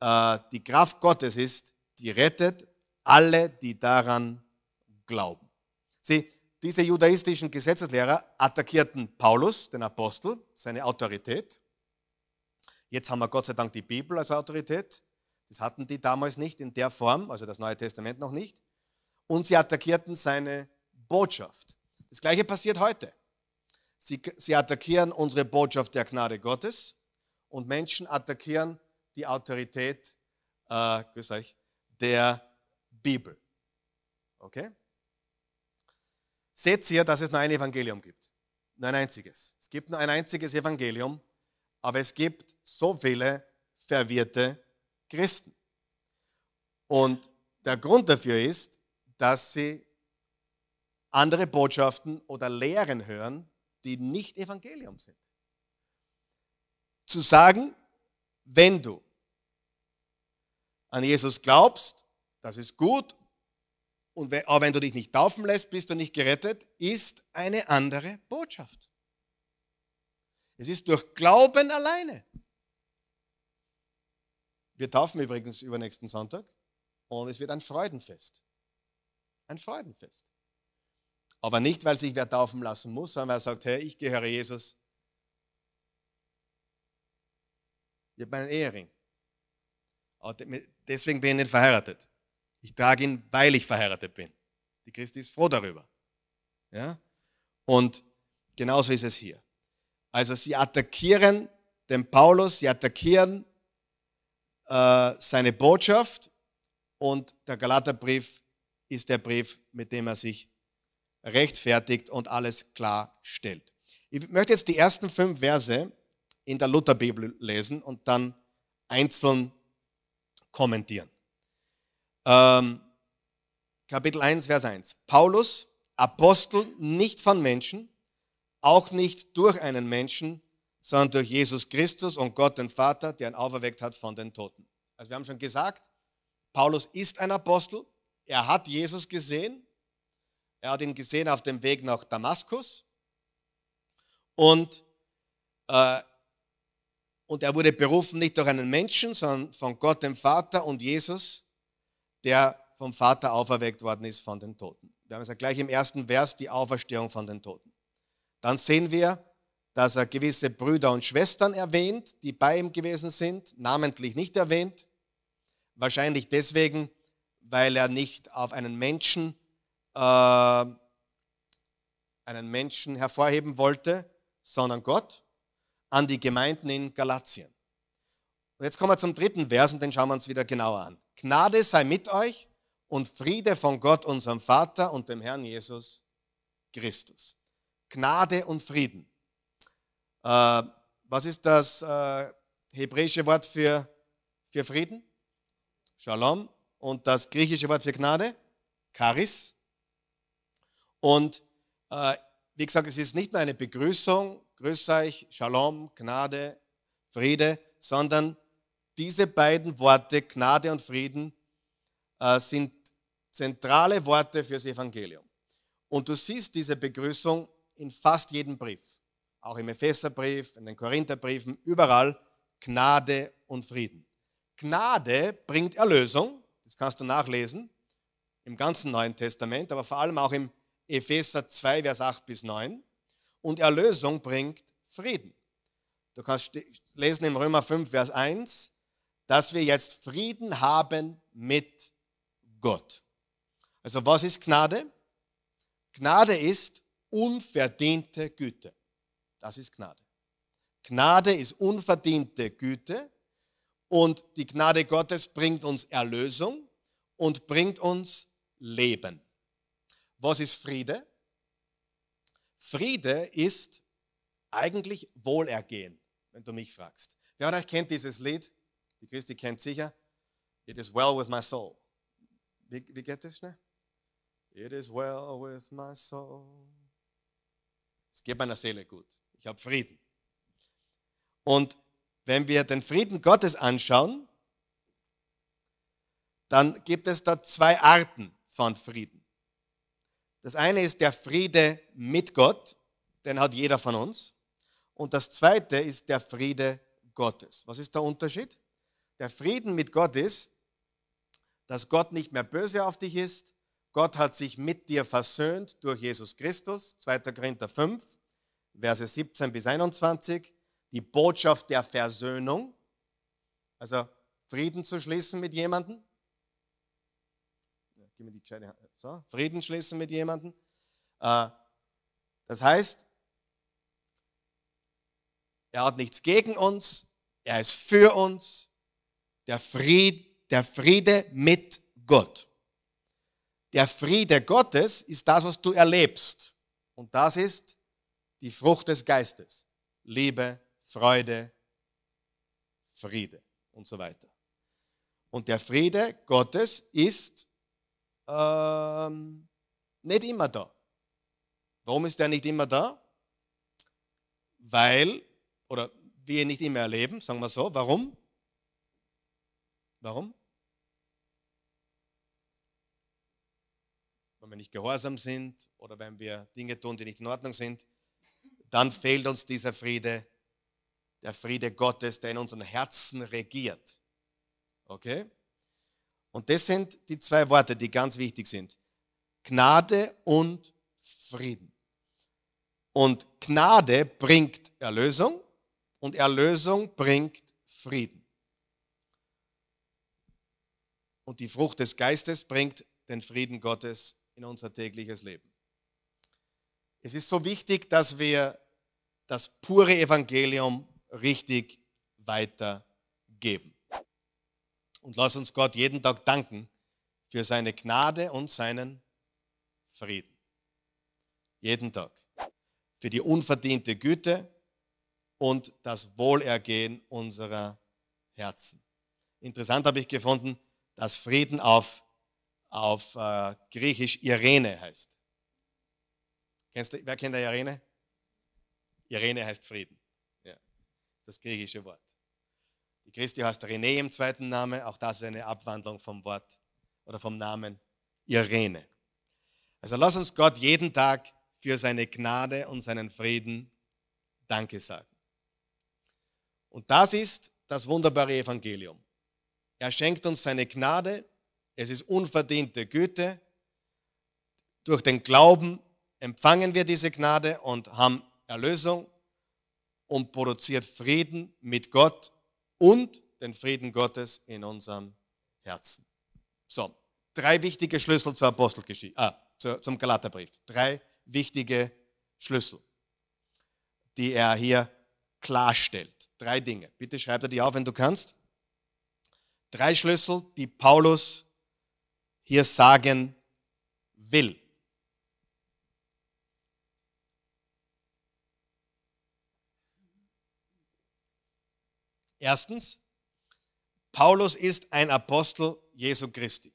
A: äh, die Kraft Gottes ist, die rettet alle, die daran glauben. Sie, diese judaistischen Gesetzeslehrer attackierten Paulus, den Apostel, seine Autorität. Jetzt haben wir Gott sei Dank die Bibel als Autorität. Das hatten die damals nicht in der Form, also das Neue Testament noch nicht. Und sie attackierten seine Botschaft. Das gleiche passiert heute. Sie, sie attackieren unsere Botschaft der Gnade Gottes und Menschen attackieren die Autorität äh, grüß euch, der Bibel. Okay? Seht ihr, dass es nur ein Evangelium gibt? Nur ein einziges. Es gibt nur ein einziges Evangelium, aber es gibt so viele verwirrte Christen. Und der Grund dafür ist, dass sie andere Botschaften oder Lehren hören, die nicht Evangelium sind. Zu sagen, wenn du an Jesus glaubst, das ist gut, und auch wenn du dich nicht taufen lässt, bist du nicht gerettet, ist eine andere Botschaft. Es ist durch Glauben alleine. Wir taufen übrigens übernächsten Sonntag und es wird ein Freudenfest. Ein Freudenfest. Aber nicht, weil sich wer taufen lassen muss, sondern weil er sagt, hey, ich gehöre Jesus. Ich habe meinen Ehering. Aber deswegen bin ich nicht verheiratet. Ich trage ihn, weil ich verheiratet bin. Die Christi ist froh darüber. Ja? Und genauso ist es hier. Also sie attackieren den Paulus, sie attackieren äh, seine Botschaft und der Galaterbrief ist der Brief, mit dem er sich rechtfertigt und alles klarstellt. Ich möchte jetzt die ersten fünf Verse in der Lutherbibel lesen und dann einzeln kommentieren. Ähm, Kapitel 1, Vers 1. Paulus, Apostel nicht von Menschen, auch nicht durch einen Menschen, sondern durch Jesus Christus und Gott den Vater, der ihn auferweckt hat von den Toten. Also wir haben schon gesagt, Paulus ist ein Apostel, er hat Jesus gesehen, er hat ihn gesehen auf dem Weg nach Damaskus und, äh, und er wurde berufen nicht durch einen Menschen, sondern von Gott dem Vater und Jesus, der vom Vater auferweckt worden ist von den Toten. Wir haben es ja gleich im ersten Vers, die Auferstehung von den Toten. Dann sehen wir, dass er gewisse Brüder und Schwestern erwähnt, die bei ihm gewesen sind, namentlich nicht erwähnt. Wahrscheinlich deswegen, weil er nicht auf einen Menschen, äh, einen Menschen hervorheben wollte, sondern Gott an die Gemeinden in Galatien. Und jetzt kommen wir zum dritten Vers und den schauen wir uns wieder genauer an. Gnade sei mit euch und Friede von Gott, unserem Vater und dem Herrn Jesus Christus. Gnade und Frieden. Äh, was ist das äh, hebräische Wort für, für Frieden? Shalom. Und das griechische Wort für Gnade? Charis. Und äh, wie gesagt, es ist nicht nur eine Begrüßung, grüß euch, Shalom, Gnade, Friede, sondern diese beiden Worte, Gnade und Frieden, sind zentrale Worte für das Evangelium. Und du siehst diese Begrüßung in fast jedem Brief auch im Epheserbrief, in den Korintherbriefen, überall Gnade und Frieden. Gnade bringt Erlösung, das kannst du nachlesen im ganzen Neuen Testament, aber vor allem auch im Epheser 2, Vers 8 bis 9. Und Erlösung bringt Frieden. Du kannst lesen im Römer 5, Vers 1, dass wir jetzt Frieden haben mit Gott. Also was ist Gnade? Gnade ist unverdiente Güte. Das ist Gnade. Gnade ist unverdiente Güte und die Gnade Gottes bringt uns Erlösung und bringt uns Leben. Was ist Friede? Friede ist eigentlich Wohlergehen, wenn du mich fragst. Wer von euch kennt dieses Lied? Die Christi kennt sicher. It is well with my soul. Wie, wie geht das schnell? It is well with my soul. Es geht meiner Seele gut. Ich habe Frieden. Und wenn wir den Frieden Gottes anschauen, dann gibt es da zwei Arten von Frieden. Das eine ist der Friede mit Gott, den hat jeder von uns. Und das zweite ist der Friede Gottes. Was ist der Unterschied? Der Frieden mit Gott ist, dass Gott nicht mehr böse auf dich ist. Gott hat sich mit dir versöhnt durch Jesus Christus, 2. Korinther 5. Verse 17 bis 21, die Botschaft der Versöhnung, also Frieden zu schließen mit jemandem. gib mir die gescheite Hand. So, Frieden schließen mit jemandem. Äh, das heißt, er hat nichts gegen uns, er ist für uns, der Fried, der Friede mit Gott. Der Friede Gottes ist das, was du erlebst. Und das ist die Frucht des Geistes, Liebe, Freude, Friede und so weiter. Und der Friede Gottes ist ähm, nicht immer da. Warum ist er nicht immer da? Weil, oder wir ihn nicht immer erleben, sagen wir so. Warum? Warum? Weil wir nicht gehorsam sind oder wenn wir Dinge tun, die nicht in Ordnung sind dann fehlt uns dieser Friede, der Friede Gottes, der in unseren Herzen regiert. Okay? Und das sind die zwei Worte, die ganz wichtig sind. Gnade und Frieden. Und Gnade bringt Erlösung und Erlösung bringt Frieden. Und die Frucht des Geistes bringt den Frieden Gottes in unser tägliches Leben. Es ist so wichtig, dass wir das pure Evangelium richtig weitergeben. Und lass uns Gott jeden Tag danken für seine Gnade und seinen Frieden. Jeden Tag. Für die unverdiente Güte und das Wohlergehen unserer Herzen. Interessant habe ich gefunden, dass Frieden auf, auf äh, Griechisch Irene heißt. Kennst du, wer kennt der Irene? Irene heißt Frieden. Ja, das griechische Wort. Die Christi heißt René im zweiten Namen. Auch das ist eine Abwandlung vom Wort oder vom Namen Irene. Also lass uns Gott jeden Tag für seine Gnade und seinen Frieden Danke sagen. Und das ist das wunderbare Evangelium. Er schenkt uns seine Gnade. Es ist unverdiente Güte. Durch den Glauben empfangen wir diese Gnade und haben Erlösung und produziert Frieden mit Gott und den Frieden Gottes in unserem Herzen. So, drei wichtige Schlüssel zur Apostelgeschichte, ah, zum Galaterbrief. Drei wichtige Schlüssel, die er hier klarstellt. Drei Dinge. Bitte schreib dir die auf, wenn du kannst. Drei Schlüssel, die Paulus hier sagen will. Erstens, Paulus ist ein Apostel Jesu Christi.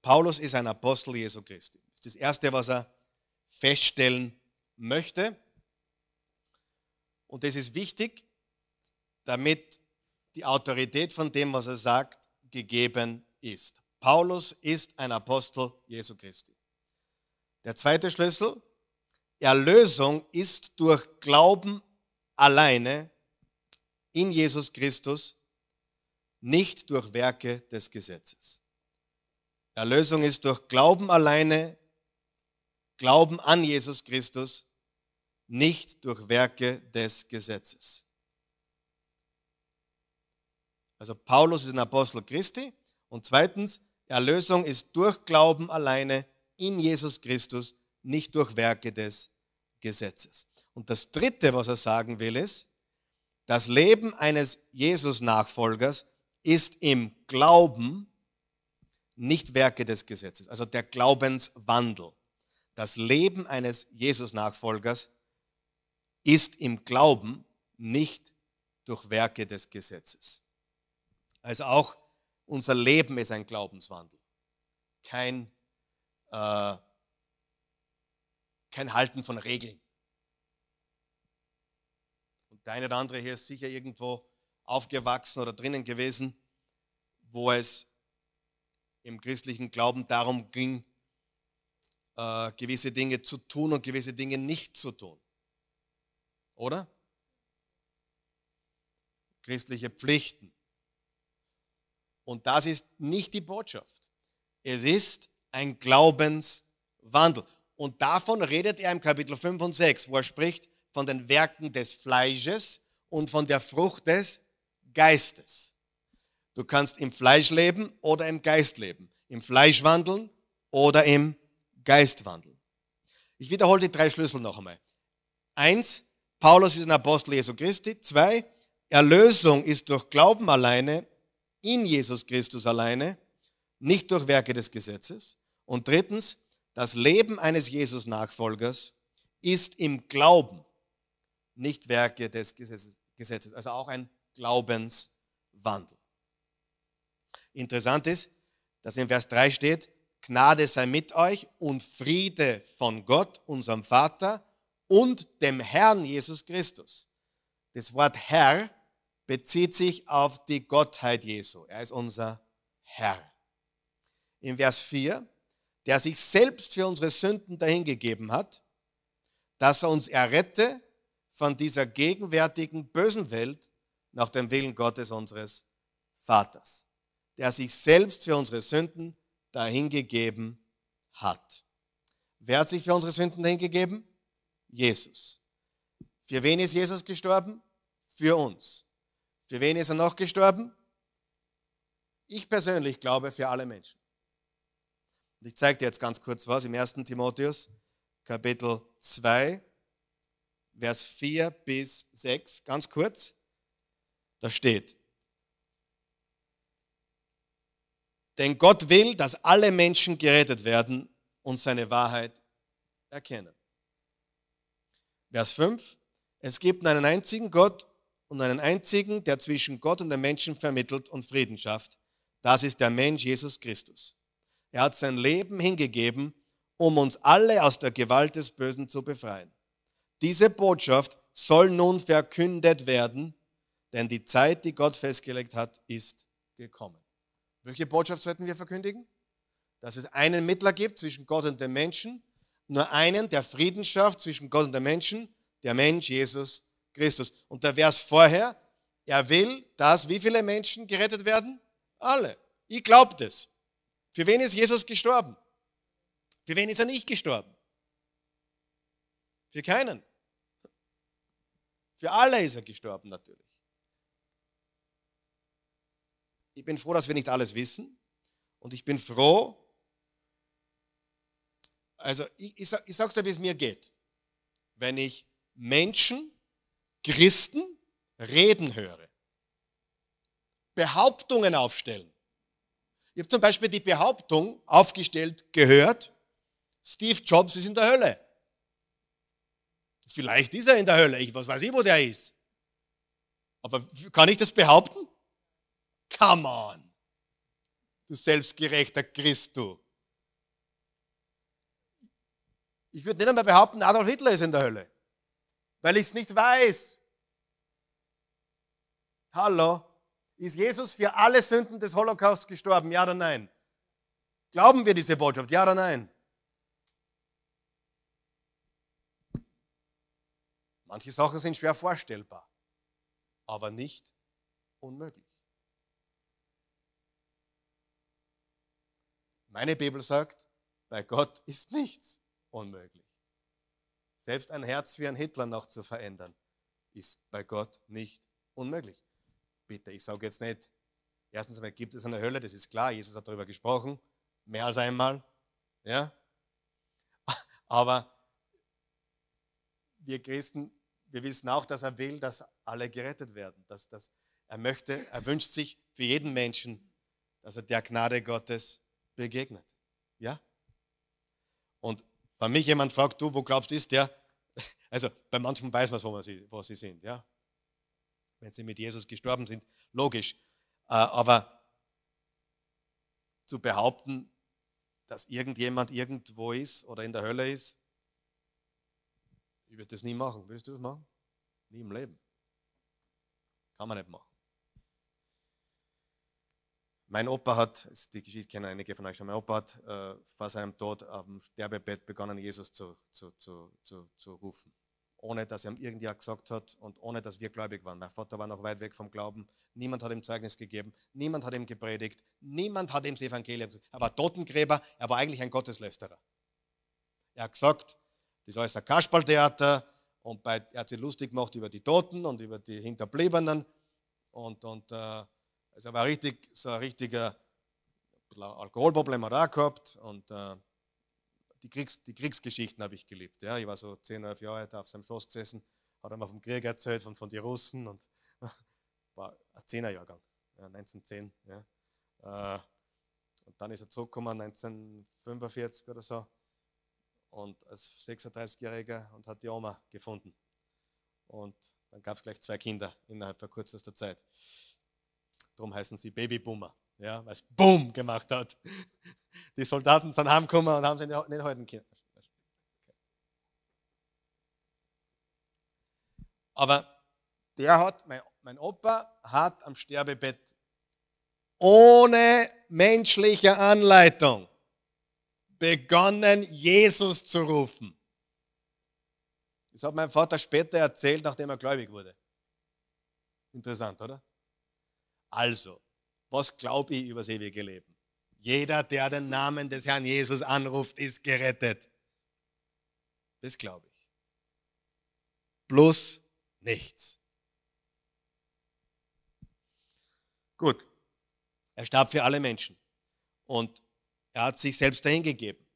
A: Paulus ist ein Apostel Jesu Christi. Das ist das Erste, was er feststellen möchte. Und das ist wichtig, damit die Autorität von dem, was er sagt, gegeben ist. Paulus ist ein Apostel Jesu Christi. Der zweite Schlüssel, Erlösung ist durch Glauben alleine in Jesus Christus, nicht durch Werke des Gesetzes. Erlösung ist durch Glauben alleine, Glauben an Jesus Christus, nicht durch Werke des Gesetzes. Also Paulus ist ein Apostel Christi und zweitens, Erlösung ist durch Glauben alleine in Jesus Christus, nicht durch Werke des Gesetzes. Und das Dritte, was er sagen will, ist, das Leben eines Jesus-Nachfolgers ist im Glauben, nicht Werke des Gesetzes, also der Glaubenswandel. Das Leben eines Jesus-Nachfolgers ist im Glauben, nicht durch Werke des Gesetzes. Also auch unser Leben ist ein Glaubenswandel, kein, äh, kein Halten von Regeln. Der eine oder andere hier ist sicher irgendwo aufgewachsen oder drinnen gewesen, wo es im christlichen Glauben darum ging, äh, gewisse Dinge zu tun und gewisse Dinge nicht zu tun. Oder? Christliche Pflichten. Und das ist nicht die Botschaft. Es ist ein Glaubenswandel. Und davon redet er im Kapitel 5 und 6, wo er spricht, von den Werken des Fleisches und von der Frucht des Geistes. Du kannst im Fleisch leben oder im Geist leben, im Fleisch wandeln oder im Geist wandeln. Ich wiederhole die drei Schlüssel noch einmal. Eins, Paulus ist ein Apostel Jesu Christi. Zwei, Erlösung ist durch Glauben alleine, in Jesus Christus alleine, nicht durch Werke des Gesetzes. Und drittens, das Leben eines Jesus-Nachfolgers ist im Glauben nicht Werke des Gesetzes. Also auch ein Glaubenswandel. Interessant ist, dass in Vers 3 steht, Gnade sei mit euch und Friede von Gott, unserem Vater und dem Herrn Jesus Christus. Das Wort Herr bezieht sich auf die Gottheit Jesu. Er ist unser Herr. In Vers 4, der sich selbst für unsere Sünden dahingegeben hat, dass er uns errette von dieser gegenwärtigen bösen Welt nach dem Willen Gottes unseres Vaters, der sich selbst für unsere Sünden dahingegeben hat. Wer hat sich für unsere Sünden dahingegeben? Jesus. Für wen ist Jesus gestorben? Für uns. Für wen ist er noch gestorben? Ich persönlich glaube für alle Menschen. Und ich zeige dir jetzt ganz kurz was im 1. Timotheus, Kapitel 2. Vers 4 bis 6, ganz kurz, da steht, denn Gott will, dass alle Menschen gerettet werden und seine Wahrheit erkennen. Vers 5, es gibt einen einzigen Gott und einen einzigen, der zwischen Gott und den Menschen vermittelt und Frieden schafft. Das ist der Mensch Jesus Christus. Er hat sein Leben hingegeben, um uns alle aus der Gewalt des Bösen zu befreien. Diese Botschaft soll nun verkündet werden, denn die Zeit, die Gott festgelegt hat, ist gekommen. Welche Botschaft sollten wir verkündigen? Dass es einen Mittler gibt zwischen Gott und den Menschen, nur einen, der Frieden schafft zwischen Gott und den Menschen, der Mensch Jesus Christus. Und der Vers vorher, er will, dass wie viele Menschen gerettet werden? Alle. Ich glaube das. Für wen ist Jesus gestorben? Für wen ist er nicht gestorben? Für keinen. Für alle ist er gestorben natürlich. Ich bin froh, dass wir nicht alles wissen. Und ich bin froh, also ich, ich, ich sage dir, wie es mir geht, wenn ich Menschen, Christen reden höre, Behauptungen aufstellen. Ich habe zum Beispiel die Behauptung aufgestellt gehört, Steve Jobs ist in der Hölle. Vielleicht ist er in der Hölle, ich was weiß ich, wo der ist. Aber kann ich das behaupten? Come on, du selbstgerechter Christ, du. Ich würde nicht einmal behaupten, Adolf Hitler ist in der Hölle, weil ich es nicht weiß. Hallo, ist Jesus für alle Sünden des Holocaust gestorben, ja oder nein? Glauben wir diese Botschaft, ja oder nein? Manche Sachen sind schwer vorstellbar, aber nicht unmöglich. Meine Bibel sagt, bei Gott ist nichts unmöglich. Selbst ein Herz wie ein Hitler noch zu verändern, ist bei Gott nicht unmöglich. Bitte, ich sage jetzt nicht, erstens einmal gibt es eine Hölle, das ist klar, Jesus hat darüber gesprochen, mehr als einmal, ja. Aber wir Christen wir wissen auch, dass er will, dass alle gerettet werden. Dass, dass er möchte, er wünscht sich für jeden Menschen, dass er der Gnade Gottes begegnet. Ja? Und wenn mich jemand fragt, du, wo glaubst du, ist der? Also bei manchen weiß man, wo, man sie, wo sie sind. Ja? Wenn sie mit Jesus gestorben sind, logisch. Äh, aber zu behaupten, dass irgendjemand irgendwo ist oder in der Hölle ist, ich würde das nie machen. Würdest du das machen? Nie im Leben. Kann man nicht machen. Mein Opa hat, die Geschichte kennen einige von euch schon, mein Opa hat äh, vor seinem Tod auf dem Sterbebett begonnen, Jesus zu, zu, zu, zu, zu rufen. Ohne, dass er ihm irgendjemand gesagt hat und ohne, dass wir gläubig waren. Mein Vater war noch weit weg vom Glauben. Niemand hat ihm Zeugnis gegeben. Niemand hat ihm gepredigt. Niemand hat ihm das Evangelium. gesagt. Er war Totengräber. Er war eigentlich ein Gotteslästerer. Er hat gesagt, das ist alles ein Kasperltheater und bei, er hat sich lustig gemacht über die Toten und über die Hinterbliebenen und, und äh, also war richtig, so ein richtiger ein Alkoholproblem hat er auch gehabt und äh, die, Kriegs-, die, Kriegsgeschichten habe ich geliebt. Ja. Ich war so 10, 11 Jahre alt, auf seinem Schoß gesessen, hat einmal vom Krieg erzählt, von, von den Russen und war ein Zehnerjahrgang, ja, 1910. Ja. Äh, und dann ist er zurückgekommen, 1945 oder so, und als 36-Jähriger und hat die Oma gefunden. Und dann gab es gleich zwei Kinder innerhalb von kürzester Zeit. Darum heißen sie Babyboomer, ja, weil es Boom gemacht hat. Die Soldaten sind heimgekommen und haben sie nicht halten können. Aber der hat, mein, mein Opa hat am Sterbebett ohne menschliche Anleitung begonnen, Jesus zu rufen. Das hat mein Vater später erzählt, nachdem er gläubig wurde. Interessant, oder? Also, was glaube ich über das ewige Leben? Jeder, der den Namen des Herrn Jesus anruft, ist gerettet. Das glaube ich. Plus nichts. Gut. Er starb für alle Menschen. Und er hat sich selbst dahingegeben.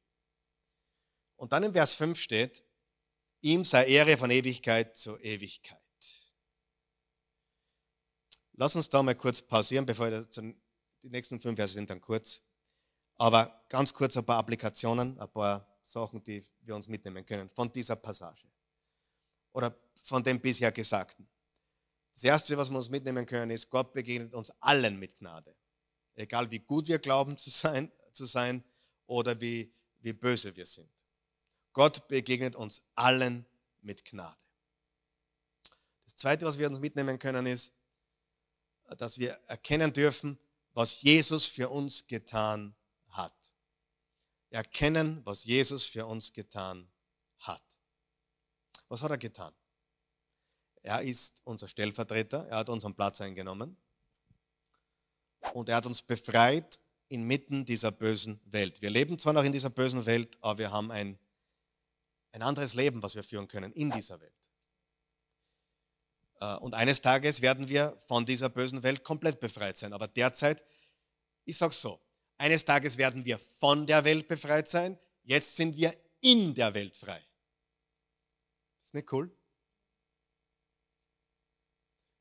A: Und dann im Vers 5 steht, ihm sei Ehre von Ewigkeit zu Ewigkeit. Lass uns da mal kurz pausieren, bevor wir die nächsten fünf Verse sind dann kurz. Aber ganz kurz ein paar Applikationen, ein paar Sachen, die wir uns mitnehmen können von dieser Passage oder von dem bisher Gesagten. Das Erste, was wir uns mitnehmen können, ist, Gott begegnet uns allen mit Gnade. Egal wie gut wir glauben zu sein zu sein oder wie, wie böse wir sind. Gott begegnet uns allen mit Gnade. Das Zweite, was wir uns mitnehmen können, ist, dass wir erkennen dürfen, was Jesus für uns getan hat. Erkennen, was Jesus für uns getan hat. Was hat er getan? Er ist unser Stellvertreter, er hat unseren Platz eingenommen und er hat uns befreit inmitten dieser bösen Welt. Wir leben zwar noch in dieser bösen Welt, aber wir haben ein, ein anderes Leben, was wir führen können in dieser Welt. Äh, und eines Tages werden wir von dieser bösen Welt komplett befreit sein. Aber derzeit, ich sage so, eines Tages werden wir von der Welt befreit sein, jetzt sind wir in der Welt frei. Ist nicht cool?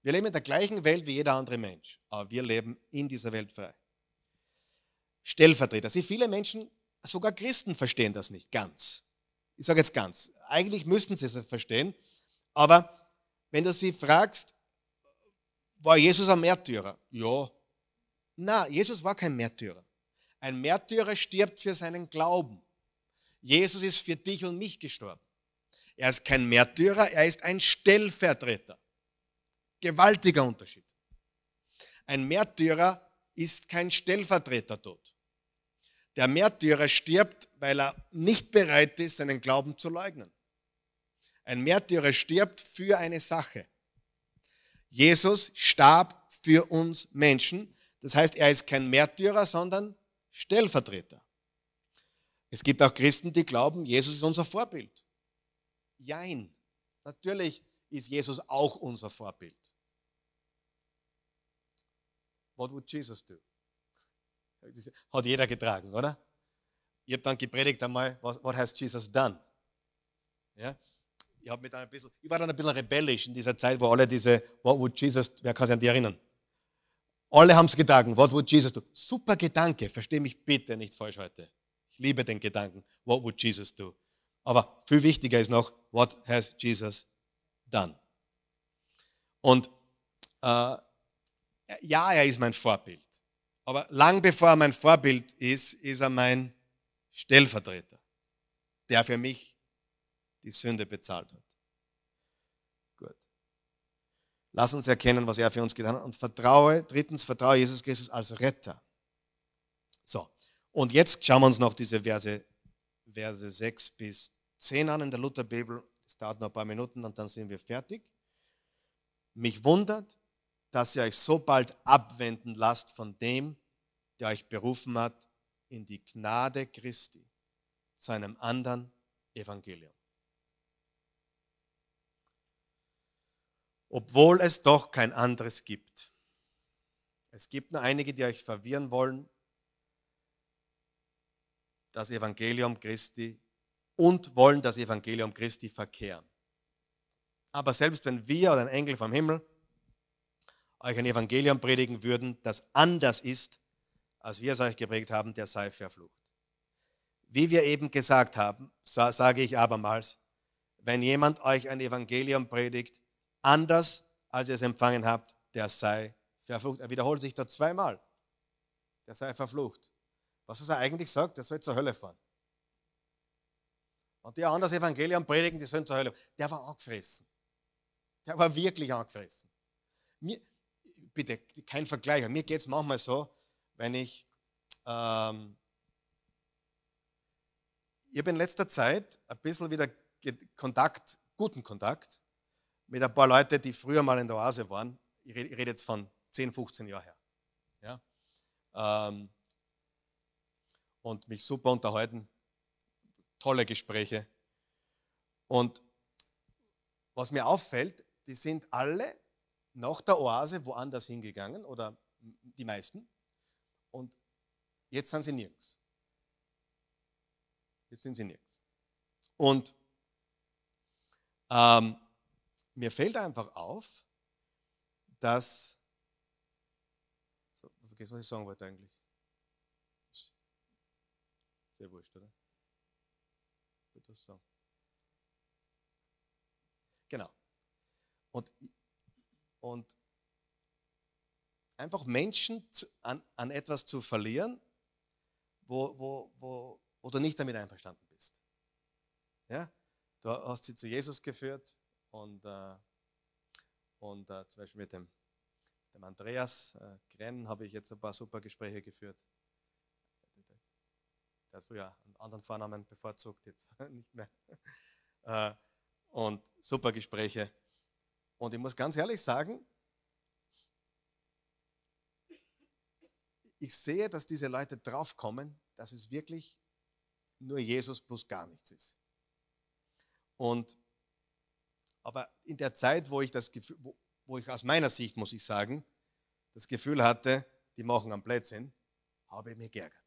A: Wir leben in der gleichen Welt wie jeder andere Mensch, aber wir leben in dieser Welt frei. Stellvertreter. Sie viele Menschen, sogar Christen, verstehen das nicht ganz. Ich sage jetzt ganz. Eigentlich müssten sie es verstehen, aber wenn du sie fragst, war Jesus ein Märtyrer? Ja. Na, Jesus war kein Märtyrer. Ein Märtyrer stirbt für seinen Glauben. Jesus ist für dich und mich gestorben. Er ist kein Märtyrer, er ist ein Stellvertreter. Gewaltiger Unterschied. Ein Märtyrer ist kein Stellvertreter tot. Der Märtyrer stirbt, weil er nicht bereit ist, seinen Glauben zu leugnen. Ein Märtyrer stirbt für eine Sache. Jesus starb für uns Menschen. Das heißt, er ist kein Märtyrer, sondern Stellvertreter. Es gibt auch Christen, die glauben, Jesus ist unser Vorbild. Jein. Natürlich ist Jesus auch unser Vorbild. What would Jesus do? hat jeder getragen, oder? Ich habe dann gepredigt einmal, was, was heißt Jesus done? Ja? Ich, hab mit ein bisschen, ich war dann ein bisschen rebellisch in dieser Zeit, wo alle diese, what would Jesus, wer kann sich an die erinnern? Alle haben es getragen, what would Jesus do? Super Gedanke, verstehe mich bitte nicht falsch heute. Ich liebe den Gedanken, what would Jesus do? Aber viel wichtiger ist noch, what has Jesus done? Und äh, ja, er ist mein Vorbild. Aber lang bevor er mein Vorbild ist, ist er mein Stellvertreter, der für mich die Sünde bezahlt hat. Gut. Lass uns erkennen, was er für uns getan hat und vertraue, drittens, vertraue Jesus Christus als Retter. So. Und jetzt schauen wir uns noch diese Verse, Verse 6 bis 10 an in der Lutherbibel. Es dauert noch ein paar Minuten und dann sind wir fertig. Mich wundert, dass ihr euch so bald abwenden lasst von dem, der euch berufen hat, in die Gnade Christi zu einem anderen Evangelium. Obwohl es doch kein anderes gibt. Es gibt nur einige, die euch verwirren wollen. Das Evangelium Christi und wollen das Evangelium Christi verkehren. Aber selbst wenn wir oder ein Engel vom Himmel euch ein Evangelium predigen würden, das anders ist, als wir es euch geprägt haben, der sei verflucht. Wie wir eben gesagt haben, sage ich abermals, wenn jemand euch ein Evangelium predigt, anders als ihr es empfangen habt, der sei verflucht. Er wiederholt sich da zweimal. Der sei verflucht. Was er eigentlich sagt, der soll zur Hölle fahren. Und die anderen Evangelium predigen, die sollen zur Hölle. Der war angefressen. Der war wirklich angefressen bitte, kein Vergleich. Mir geht es manchmal so, wenn ich, ähm, ich habe in letzter Zeit ein bisschen wieder Kontakt, guten Kontakt mit ein paar Leuten, die früher mal in der Oase waren. Ich rede, ich rede jetzt von 10, 15 Jahren her. Ja? Ähm, und mich super unterhalten. Tolle Gespräche. Und was mir auffällt, die sind alle nach der Oase woanders hingegangen oder die meisten und jetzt sind sie nirgends. Jetzt sind sie nirgends. Und ähm, mir fällt einfach auf, dass. So, vergessen, was ich sagen wollte eigentlich. Sehr wurscht, oder? Ich das sagen. Genau. Und und einfach Menschen zu, an, an, etwas zu verlieren, wo, wo, wo, wo du nicht damit einverstanden bist. Ja? Du hast sie zu Jesus geführt und, äh, und äh, zum Beispiel mit dem, dem Andreas äh, Grenn habe ich jetzt ein paar super Gespräche geführt. Der hat früher einen anderen Vornamen bevorzugt, jetzt nicht mehr. Äh, und super Gespräche. Und ich muss ganz ehrlich sagen, ich sehe, dass diese Leute draufkommen, dass es wirklich nur Jesus plus gar nichts ist. Und aber in der Zeit, wo ich das Gefühl, wo, wo ich aus meiner Sicht, muss ich sagen, das Gefühl hatte, die machen am Blödsinn, habe ich mich geärgert.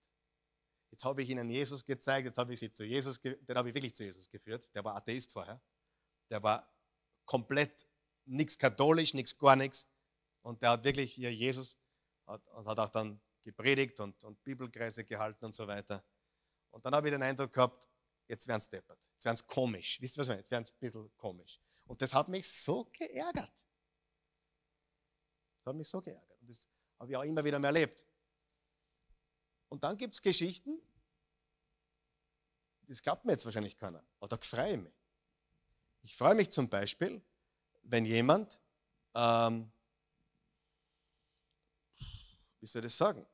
A: Jetzt habe ich ihnen Jesus gezeigt, jetzt habe ich sie zu Jesus, den habe ich wirklich zu Jesus geführt. Der war Atheist vorher. Der war komplett nichts katholisch, nichts gar nichts. Und der hat wirklich hier Jesus hat, und hat auch dann gepredigt und, und Bibelkreise gehalten und so weiter. Und dann habe ich den Eindruck gehabt, jetzt werden es deppert, jetzt werden es komisch. Wisst ihr, was ich meine? Jetzt werden es ein bisschen komisch. Und das hat mich so geärgert. Das hat mich so geärgert. Und das habe ich auch immer wieder mehr erlebt. Und dann gibt es Geschichten, das glaubt mir jetzt wahrscheinlich keiner, aber da freue ich mich. Ich freue mich zum Beispiel, wenn jemand, ähm, wie soll ich das sagen,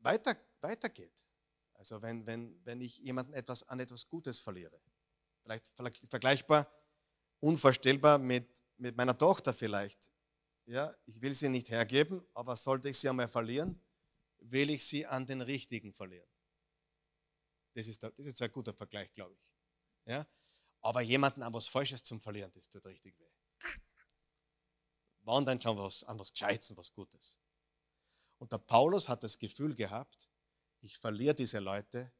A: weiter, weitergeht. Also wenn, wenn, wenn ich jemanden etwas, an etwas Gutes verliere. Vielleicht vergleichbar, unvorstellbar mit, mit meiner Tochter vielleicht. Ja, ich will sie nicht hergeben, aber sollte ich sie einmal verlieren, will ich sie an den Richtigen verlieren. Das ist, das ist ein guter Vergleich, glaube ich. Ja? Aber jemanden an was Falsches zum Verlieren, das tut richtig weh. Wann dann schon was, an was Gescheites und was Gutes. Und der Paulus hat das Gefühl gehabt, ich verliere diese Leute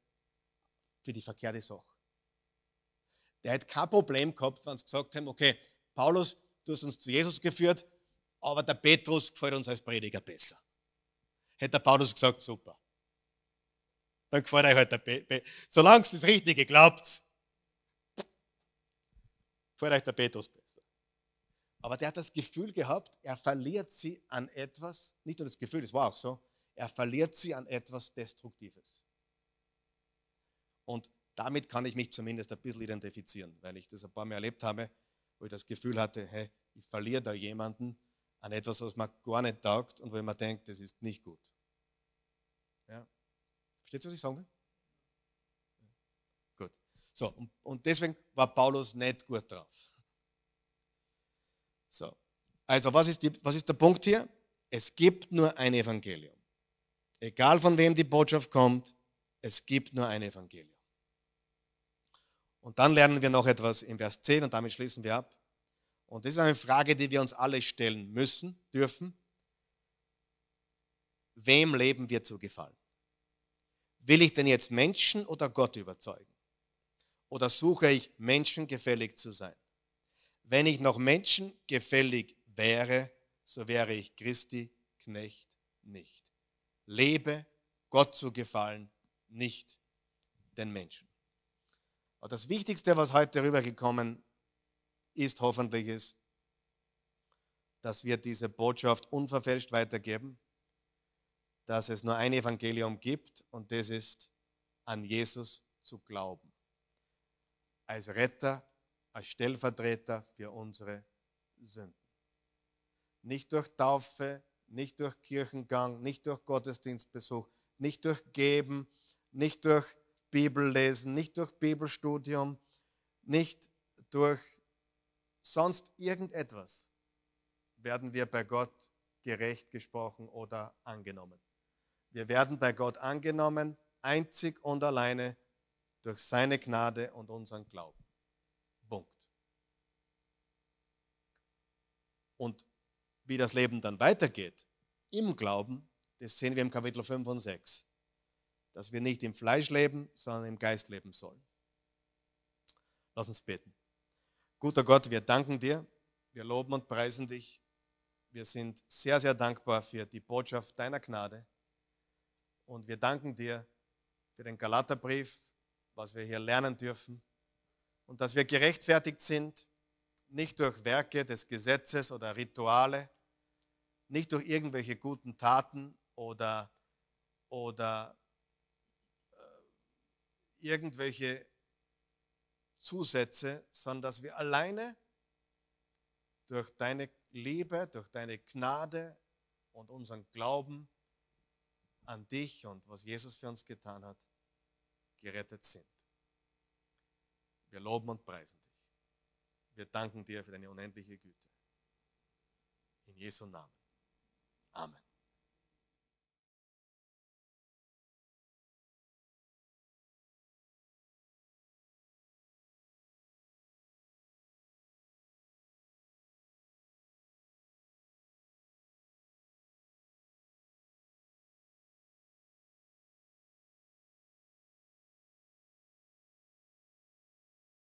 A: für die verkehrte Sache. Der hätte kein Problem gehabt, wenn sie gesagt haben, okay, Paulus, du hast uns zu Jesus geführt, aber der Petrus gefällt uns als Prediger besser. Hätte der Paulus gesagt, super. Dann gefällt euch halt der Petrus. Solange es das Richtige glaubt, Vielleicht der Petrus besser. Aber der hat das Gefühl gehabt, er verliert sie an etwas, nicht nur das Gefühl, es war auch so, er verliert sie an etwas Destruktives. Und damit kann ich mich zumindest ein bisschen identifizieren, weil ich das ein paar Mal erlebt habe, wo ich das Gefühl hatte, hey, ich verliere da jemanden an etwas, was man gar nicht taugt und wo ich mir denke, das ist nicht gut. Ja. Versteht ihr, was ich sagen will? So, und, deswegen war Paulus nicht gut drauf. So, also was ist, die, was ist der Punkt hier? Es gibt nur ein Evangelium. Egal von wem die Botschaft kommt, es gibt nur ein Evangelium. Und dann lernen wir noch etwas im Vers 10 und damit schließen wir ab. Und das ist eine Frage, die wir uns alle stellen müssen, dürfen. Wem leben wir zu Gefallen? Will ich denn jetzt Menschen oder Gott überzeugen? oder suche ich menschengefällig zu sein? Wenn ich noch menschengefällig wäre, so wäre ich Christi Knecht nicht. Lebe Gott zu gefallen, nicht den Menschen. Aber das Wichtigste, was heute rübergekommen ist, hoffentlich ist, dass wir diese Botschaft unverfälscht weitergeben, dass es nur ein Evangelium gibt und das ist an Jesus zu glauben als Retter, als Stellvertreter für unsere Sünden. Nicht durch Taufe, nicht durch Kirchengang, nicht durch Gottesdienstbesuch, nicht durch Geben, nicht durch Bibellesen, nicht durch Bibelstudium, nicht durch sonst irgendetwas werden wir bei Gott gerecht gesprochen oder angenommen. Wir werden bei Gott angenommen, einzig und alleine durch seine Gnade und unseren Glauben. Punkt. Und wie das Leben dann weitergeht im Glauben, das sehen wir im Kapitel 5 und 6, dass wir nicht im Fleisch leben, sondern im Geist leben sollen. Lass uns beten. Guter Gott, wir danken dir, wir loben und preisen dich. Wir sind sehr, sehr dankbar für die Botschaft deiner Gnade. Und wir danken dir für den Galaterbrief, was wir hier lernen dürfen und dass wir gerechtfertigt sind, nicht durch Werke des Gesetzes oder Rituale, nicht durch irgendwelche guten Taten oder, oder äh, irgendwelche Zusätze, sondern dass wir alleine durch deine Liebe, durch deine Gnade und unseren Glauben an dich und was Jesus für uns getan hat, gerettet sind. Wir loben und preisen dich. Wir danken dir für deine unendliche Güte. In Jesu Namen. Amen.